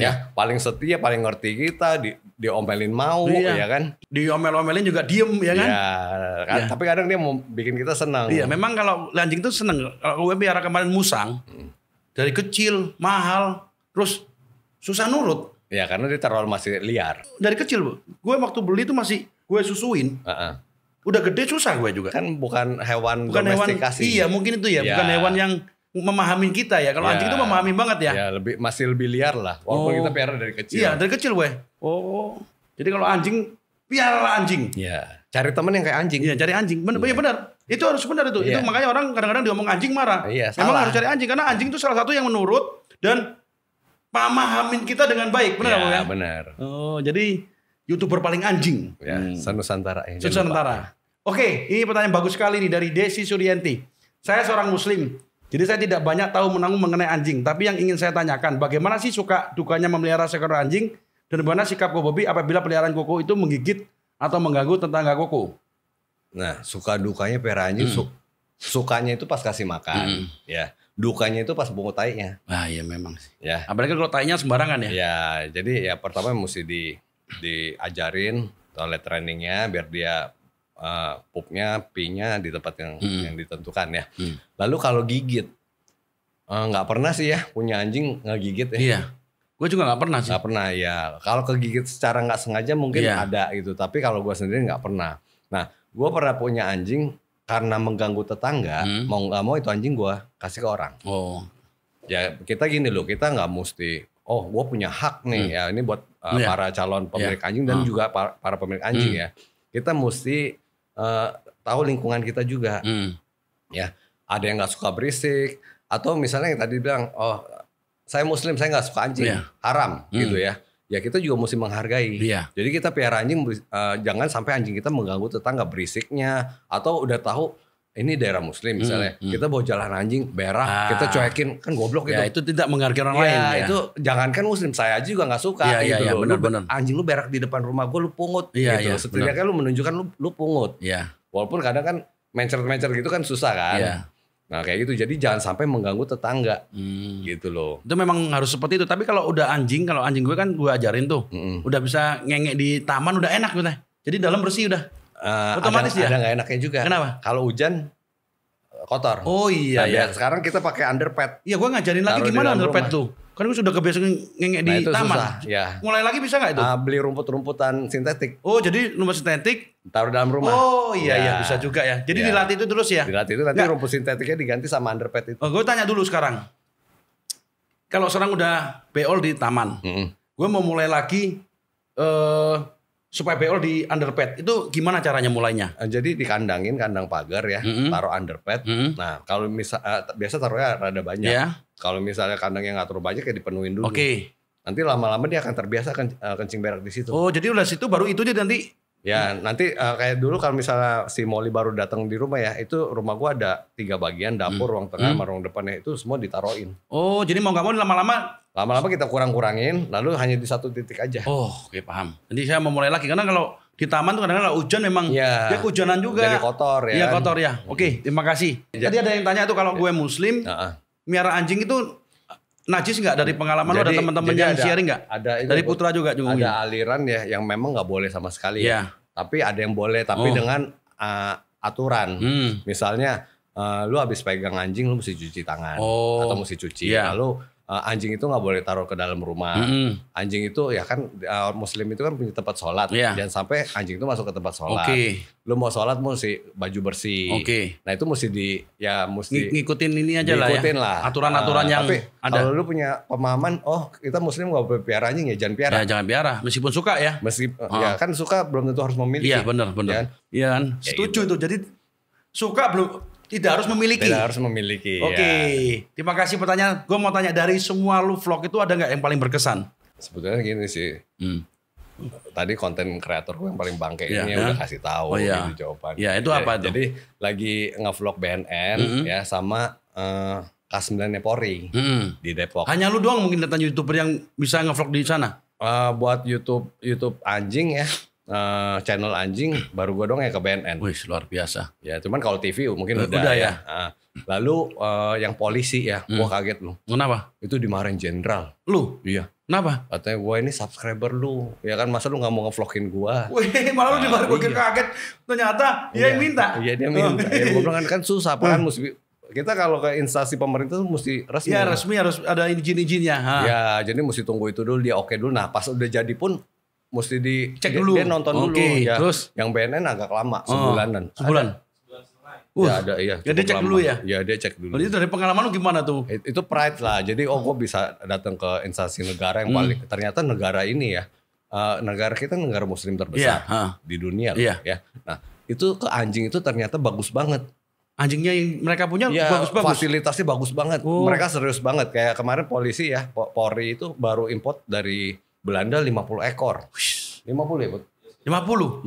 Ya, iya. paling setia, paling ngerti kita, di, diomelin mau, iya. ya kan? Diomel-omelin juga diem, ya kan? Ya, kan? Ya. tapi kadang dia mau bikin kita senang. Iya, memang kalau anjing itu senang. Kalau gue biara kemarin musang, hmm. dari kecil, mahal, terus susah nurut. Ya, karena dia terlalu masih liar. Dari kecil, bu. Gue waktu beli itu masih gue susuin. Uh -uh Udah gede susah gue juga. Kan bukan hewan bukan domestikasi. Hewan, iya mungkin itu ya, ya. bukan hewan yang memahami kita ya. Kalau ya. anjing itu memahami banget ya. Ya lebih masih lebih liar lah. Walaupun oh. kita PR dari kecil. Iya dari kecil gue. Oh. Jadi kalau anjing piara anjing. ya Cari temen yang kayak anjing. Iya, cari anjing. Benar, iya, ya. benar. Itu harus benar itu. Ya. Itu iya. makanya orang kadang-kadang diomong anjing marah. Iya, salah. Emang harus cari anjing karena anjing itu salah satu yang menurut dan pemahamin kita dengan baik, benar ya, ya? benar. Oh, jadi youtuber paling anjing. Ya, hmm. Sanusantara. Ya, eh, Sanusantara. Oke, ini pertanyaan bagus sekali nih dari Desi Suryanti. Saya seorang muslim, jadi saya tidak banyak tahu menanggung mengenai anjing. Tapi yang ingin saya tanyakan, bagaimana sih suka dukanya memelihara seekor anjing? Dan bagaimana sikap Bobi apabila peliharaan koko itu menggigit atau mengganggu tetangga koko? Nah, suka dukanya pelihara anjing, hmm. su sukanya itu pas kasih makan, hmm. ya dukanya itu pas bungut tainya. Ah ya memang sih. Ya. Apalagi kalau tainya sembarangan ya. Ya, jadi ya pertama mesti di diajarin toilet uh, trainingnya biar dia uh, pupnya, pinya di tempat yang hmm. yang ditentukan ya. Hmm. Lalu kalau gigit uh, nggak uh, pernah sih ya punya anjing nggak gigit ya. Iya. Gue juga nggak pernah sih. Nggak pernah ya. Kalau kegigit secara nggak sengaja mungkin iya. ada gitu. Tapi kalau gue sendiri nggak pernah. Nah, gue pernah punya anjing karena mengganggu tetangga. Hmm. Mau nggak mau itu anjing gue kasih ke orang. Oh. Ya kita gini loh. Kita nggak mesti oh gue punya hak nih hmm. ya ini buat uh, yeah. para calon iya. pemilik yeah. anjing dan hmm. juga para, para pemilik anjing hmm. ya kita mesti uh, tahu lingkungan kita juga hmm. ya ada yang nggak suka berisik atau misalnya yang tadi bilang oh saya muslim saya nggak suka anjing yeah. haram hmm. gitu ya ya kita juga mesti menghargai. yeah. Jadi kita piara anjing uh, jangan sampai anjing kita mengganggu tetangga berisiknya atau udah tahu ini daerah muslim misalnya hmm, hmm. kita bawa jalan anjing berak ah. kita cuekin kan goblok gitu. ya, itu tidak menghargai orang ya, lain ya itu jangankan muslim saya aja juga nggak suka ya, ya gitu ya, ya, bener, lu, bener. anjing lu berak di depan rumah gue lu pungut ya, gitu ya, setidaknya bener. Kan lu menunjukkan lu lu pungut ya. walaupun kadang kan mencer-mencer gitu kan susah kan ya. nah kayak gitu jadi jangan sampai mengganggu tetangga hmm. gitu loh itu memang harus seperti itu tapi kalau udah anjing kalau anjing gue kan gue ajarin tuh hmm. udah bisa ngengek di taman udah enak gitu jadi dalam bersih udah uh, otomatis ada, ya. Ada nggak enaknya juga. Kenapa? Kalau hujan eh, kotor. Oh iya. Nah, iya. Sekarang kita pakai underpad. Iya, gue ngajarin lagi gimana underpad tuh. Kan gue sudah kebiasaan ngengek nah, di taman. Susah, ya. Mulai lagi bisa gak itu? Uh, beli rumput-rumputan sintetik. Oh, jadi rumput sintetik taruh dalam rumah. Oh iya ya. iya bisa juga ya. Jadi ya. dilatih itu terus ya. Dilatih itu nanti Nggak. rumput sintetiknya diganti sama underpad itu. Oh, gue tanya dulu sekarang. Kalau sekarang udah beol di taman, -hmm. gue mau mulai lagi eh uh, supaya beol di underpad itu gimana caranya mulainya? Eh, jadi dikandangin kandang pagar ya, mm -hmm. taruh underpad. Mm -hmm. Nah kalau misal uh, eh, biasa taruhnya rada banyak. Yeah. Kalau misalnya kandang yang ngatur banyak ya dipenuhin dulu. Oke. Okay. Nanti lama-lama dia akan terbiasa kan uh, kencing berak di situ. Oh jadi udah situ baru itu aja nanti. Ya hmm. nanti uh, kayak dulu kalau misalnya si Molly baru datang di rumah ya itu rumah gua ada tiga bagian dapur, hmm. ruang tengah, hmm. sama mm. ruang depannya itu semua ditaruhin. Oh jadi mau nggak mau lama-lama Lama-lama kita kurang-kurangin, lalu hanya di satu titik aja. Oh, oke okay, paham. Jadi saya memulai lagi karena kalau di taman tuh kadang-kadang hujan memang ya, dia hujanan juga. Jadi kotor iya, ya. Iya kotor ya. Oke, okay, hmm. terima kasih. jadi iya. ada yang tanya tuh kalau gue iya. muslim, uh-uh. miara anjing itu najis nggak dari pengalaman jadi, lo ada teman-teman yang sharing nggak? Ada dari putra juga juga. Ada aliran ya yang memang nggak boleh sama sekali. Yeah. Tapi ada yang boleh tapi oh. dengan uh, aturan. Hmm. Misalnya uh, lu habis pegang anjing lu mesti cuci tangan oh. atau mesti cuci. Yeah. Lalu uh, anjing itu nggak boleh taruh ke dalam rumah. Mm -hmm. Anjing itu ya kan uh, muslim itu kan punya tempat sholat. Yeah. Jangan sampai anjing itu masuk ke tempat sholat. Okay. Lu mau sholat mau mesti baju bersih. Okay. Nah itu mesti di ya mesti Ng ngikutin ini aja lah ya. lah. Aturan-aturan uh, yang ada. Kalau lu punya pemahaman, oh kita muslim nggak boleh piara anjing ya jangan piara. Ya jangan piara, meskipun suka ya. Meskipun uh. Ah. ya kan suka belum tentu harus memiliki. Iya benar benar. Iya kan? Iya kan? Ya, Setuju itu. Jadi suka belum tidak harus memiliki. Tidak harus memiliki. Ya. Oke. Okay. Ya. Terima kasih pertanyaan. Gue mau tanya dari semua lu vlog itu ada nggak yang paling berkesan? Sebetulnya gini sih. Hmm. Tadi konten kreator gue yang paling bangke ya, ini ya. udah kasih tahu oh, ya. ini jawaban. Ya itu iya, apa tuh? Jadi lagi ngevlog BNN -hmm. ya sama uh, eh, K9 Nepori hmm. di Depok. Hanya lu doang mungkin datang youtuber yang bisa ngevlog di sana. Uh, buat YouTube YouTube anjing ya uh, channel anjing baru gue dong ya ke BNN. Wih luar biasa. Ya cuman kalau TV uh, mungkin udah, udah ya. ya. Uh, lalu uh, yang polisi ya, hmm. gue kaget lu. Kenapa? Itu dimarahin jenderal. Lu? Iya. Kenapa? Katanya gue ini subscriber lu, ya kan masa lu gak mau ngevlogin gue? Wih malah lu nah, dimarahin gue iya. kaget, ternyata dia iya, yang minta. Iya dia minta. Oh. ya, gue bilang kan, kan susah, kan hmm. mesti kita kalau ke instansi pemerintah tuh mesti resmi. Iya, ya resmi harus ada izin-izinnya. Ya jadi mesti tunggu itu dulu dia oke dulu. Nah pas udah jadi pun mesti dicek dulu. Dia nonton okay. dulu ya. Terus yang BNN agak lama, oh. sebulanan. Sebulan. Uh, ya ada iya. Ya dia cek lama. dulu ya. Ya dia cek dulu. Jadi dari pengalaman lu gimana tuh? It, itu pride lah. Jadi oh gue bisa datang ke instansi negara yang hmm. paling hmm. ternyata negara ini ya. Uh, negara kita negara muslim terbesar yeah. di dunia yeah. Loh, iya. ya. Nah, itu ke anjing itu ternyata bagus banget. Anjingnya yang mereka punya iya, bagus-bagus. banget. fasilitasnya bagus banget. Oh. Mereka serius banget. Kayak kemarin polisi ya, Polri itu baru import dari Belanda 50 ekor. 50 ya, Bud?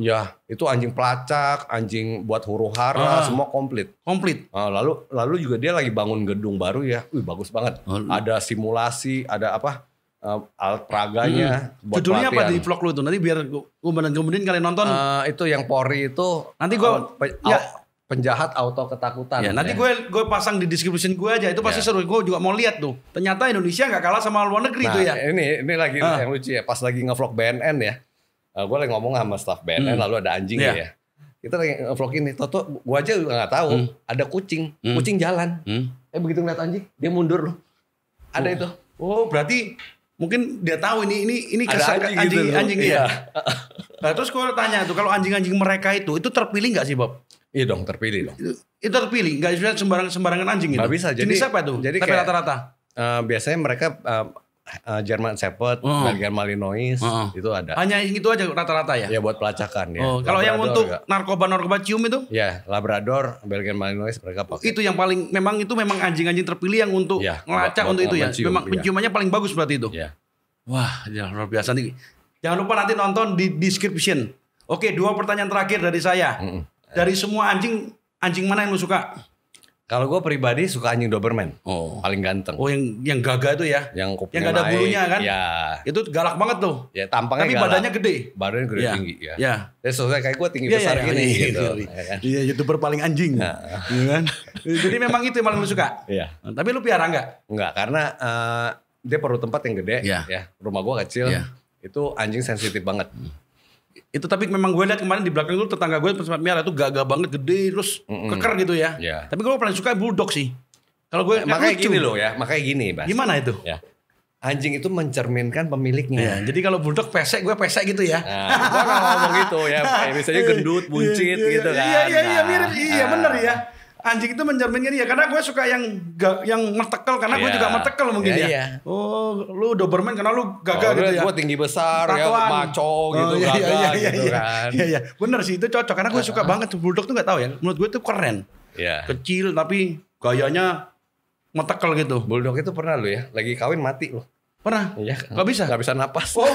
50? Ya, itu anjing pelacak, anjing buat huru hara, ah, semua komplit. Komplit. Nah, lalu lalu juga dia lagi bangun gedung baru ya. Wih, bagus banget. Lalu. Oh, ada simulasi, ada apa? Uh, alat peraganya hmm. Judulnya pelatihan. apa di vlog lu tuh? Nanti biar gue kemudian kalian nonton. Uh, itu yang Pori itu. Nanti gue eh, ya, penjahat auto ketakutan. Ya, nanti ya. gue gue pasang di description gue aja itu pasti ya. seru. Gue juga mau lihat tuh. Ternyata Indonesia nggak kalah sama luar negeri nah, tuh ya. Ini ini lagi uh. yang lucu ya. Pas lagi ngevlog BNN ya. Uh, gue lagi ngomong sama staff BNN hmm. lalu ada anjing ya. ya. Kita lagi ngevlog ini. Toto gue aja nggak tahu hmm. ada kucing. Hmm. Kucing jalan. Hmm. Eh begitu ngeliat anjing dia mundur loh. Ada oh. itu. Oh berarti mungkin dia tahu ini ini ini kesan anjing, anjing, gitu anjing, anjing ya? iya. ya. nah, terus gue tanya tuh kalau anjing-anjing mereka itu itu terpilih nggak sih Bob? Iya dong, terpilih dong. Itu, terpilih, nggak bisa sembarang sembarangan anjing Nggak itu. bisa. Jadi, Jenis apa itu? Jadi Tapi rata-rata. Uh, biasanya mereka uh, uh, Jerman Shepherd, oh. Belgian Malinois oh, oh. itu ada. Hanya itu aja rata-rata ya? Ya buat pelacakan ya. Oh. Kalau yang untuk narkoba-narkoba cium itu? Ya, Labrador, Belgian Malinois mereka pakai. Itu yang paling memang itu memang anjing-anjing terpilih yang untuk ya, ngelacak untuk itu ya. Mencium, memang ya. paling bagus berarti itu. Ya. Wah, ya, luar biasa nih. Jangan lupa nanti nonton di description. Oke, dua pertanyaan terakhir dari saya. Mm -mm. Dari semua anjing, anjing mana yang lu suka? Kalau gue pribadi suka anjing Doberman. Oh. Paling ganteng. Oh yang yang gagah itu ya. Yang Yang gak ada bulunya kan. Ya. Itu galak banget tuh. Ya tampangnya Tapi galak. badannya gede. Badannya gede iya. Iya. Iya. ya. tinggi ya. Ya. Ya soalnya kayak gue tinggi ya, besar ya, gini Iya, gitu. Iya kan? ya, youtuber paling anjing. Ya. Ya kan? Jadi memang itu yang paling lu suka? Iya. Tapi lu piara nggak? Nggak karena uh, dia perlu tempat yang gede. Iya. ya. Rumah gue kecil. Ya. Itu anjing sensitif banget. Hmm itu tapi memang gue lihat kemarin di belakang itu tetangga gue sempat miara itu gagah banget gede terus mm -mm. keker gitu ya yeah. tapi gue paling suka bulldog sih kalau gue makanya lucu. gini loh ya makanya gini Bas. gimana itu ya. Anjing itu mencerminkan pemiliknya. Ya, jadi kalau bulldog pesek, gue pesek gitu ya. Nah, gue gak ngomong gitu ya. Misalnya gendut, iya, buncit iya, iya. gitu kan. Iya, iya, iya, mirip. Nah. Iya, bener ya anjing itu mencerminkan ya karena gue suka yang gak, yang mertekel karena yeah. gue iya. juga mertekel mungkin yeah, ya. Iya. Oh, lu Doberman karena lu gagah oh, gitu ya. Gue tinggi besar ya, Tatuan. ya, maco oh, gitu oh, iya, iya, gagah iya, iya, gitu iya, kan. Iya, iya. Bener sih itu cocok karena gue suka iya. banget bulldog tuh gak tahu ya. Menurut gue tuh keren. Yeah. Kecil tapi gayanya mertekel gitu. Bulldog itu pernah lu ya, lagi kawin mati lu. Pernah? Iya. Gak bisa? Gak bisa napas. Oh,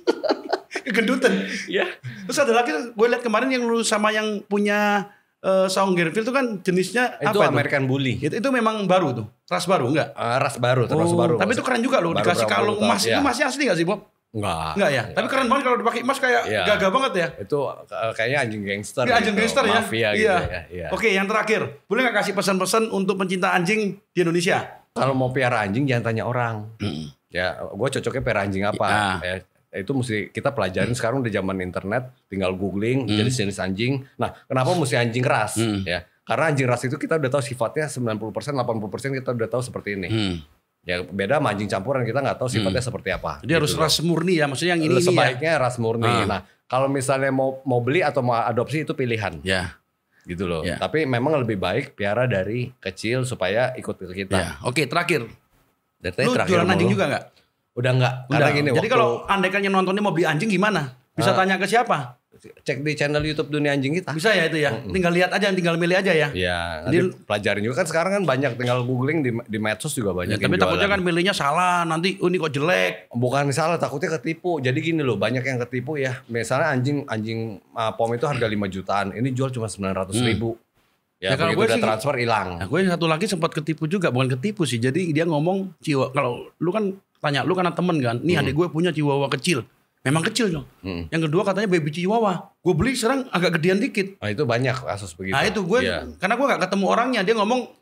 gendutan. Iya. Terus ada lagi gue liat kemarin yang lu sama yang punya uh, Saunggerville itu kan jenisnya itu apa American itu? Bully. Itu, itu memang baru tuh. Ras baru enggak? Uh, ras baru, ras oh, baru. Tapi itu keren juga loh baru dikasih kalung emas. Itu iya. masih asli gak sih, Bob? Enggak. Enggak ya. Enggak. Tapi keren banget kalau dipakai emas kayak ya. gagah banget ya. Itu uh, kayaknya anjing gangster. Gitu. anjing gangster ya. Mafia gitu iya. gitu ya. Iya. Oke, yang terakhir. Boleh nggak kasih pesan-pesan untuk pencinta anjing di Indonesia? Kalau mau piara anjing jangan tanya orang. Hmm. Ya, gue cocoknya piara anjing apa? Nah. Ya. ya Ya, itu mesti kita pelajarin hmm. sekarang di zaman internet tinggal googling hmm. jadi jenis anjing nah kenapa mesti anjing ras hmm. ya karena anjing ras itu kita udah tahu sifatnya 90% 80% kita udah tahu seperti ini hmm. Ya beda sama anjing campuran kita nggak tahu hmm. sifatnya hmm. seperti apa. Dia gitu harus loh. ras murni ya, maksudnya yang ini ya. sebaiknya ya. ras murni. hmm. Nah, kalau misalnya mau mau beli atau mau adopsi itu pilihan. Ya. Gitu loh. Ya. Tapi memang lebih baik piara dari kecil supaya ikut ke kita. Ya. Oke, terakhir. Dari Lu terakhir jualan anjing juga nggak? Udah enggak. udah. gini, Jadi waktu... kalau andaikannya nontonnya mau beli anjing gimana? Bisa uh, tanya ke siapa? Cek di channel YouTube Dunia Anjing kita. Bisa ya itu ya. Mm hmm Tinggal lihat aja, tinggal milih aja ya. Iya. Jadi pelajarin juga kan sekarang kan banyak tinggal googling di di medsos juga banyak. Ya, tapi jualan. takutnya kan milihnya salah, nanti oh, ini kok jelek. Bukan salah, takutnya ketipu. Jadi gini loh, banyak yang ketipu ya. Misalnya anjing anjing uh, pom itu harga 5 jutaan, ini jual cuma sembilan ratus hmm. ribu. Ya, ya kalau gue sih, transfer hilang. Nah, gue satu lagi sempat ketipu juga, bukan ketipu sih. Jadi dia ngomong, "Ciwa, kalau lu kan tanya lu karena temen kan nih hmm. adik gue punya chihuahua kecil Memang kecil dong. Hmm. Yang kedua katanya baby chihuahua. Gue beli sekarang agak gedean dikit. Nah itu banyak kasus begitu. Nah itu gue, yeah. karena gue gak ketemu orangnya. Dia ngomong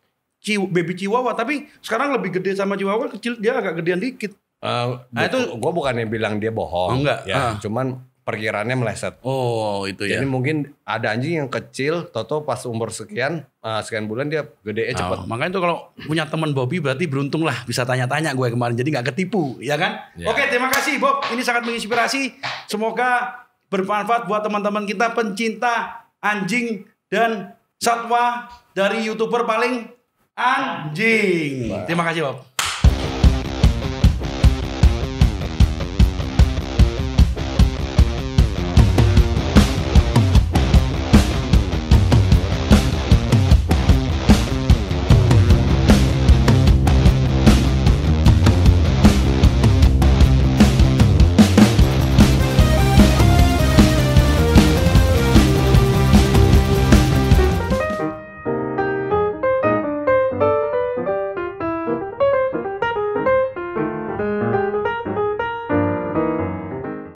baby chihuahua, tapi sekarang lebih gede sama chihuahua kecil, dia agak gedean dikit. Uh, nah itu gue bukannya bilang dia bohong. Enggak. Ya, uh. Cuman perkiraannya meleset. Oh, itu Jadi ya. Jadi mungkin ada anjing yang kecil, toto pas umur sekian, uh, sekian bulan dia gede oh, cepet. Makanya itu kalau punya teman Bobby berarti beruntung lah bisa tanya-tanya gue kemarin. Jadi nggak ketipu, ya kan? Ya. Oke, terima kasih Bob. Ini sangat menginspirasi. Semoga bermanfaat buat teman-teman kita pencinta anjing dan satwa dari youtuber paling anjing. Terima kasih Bob.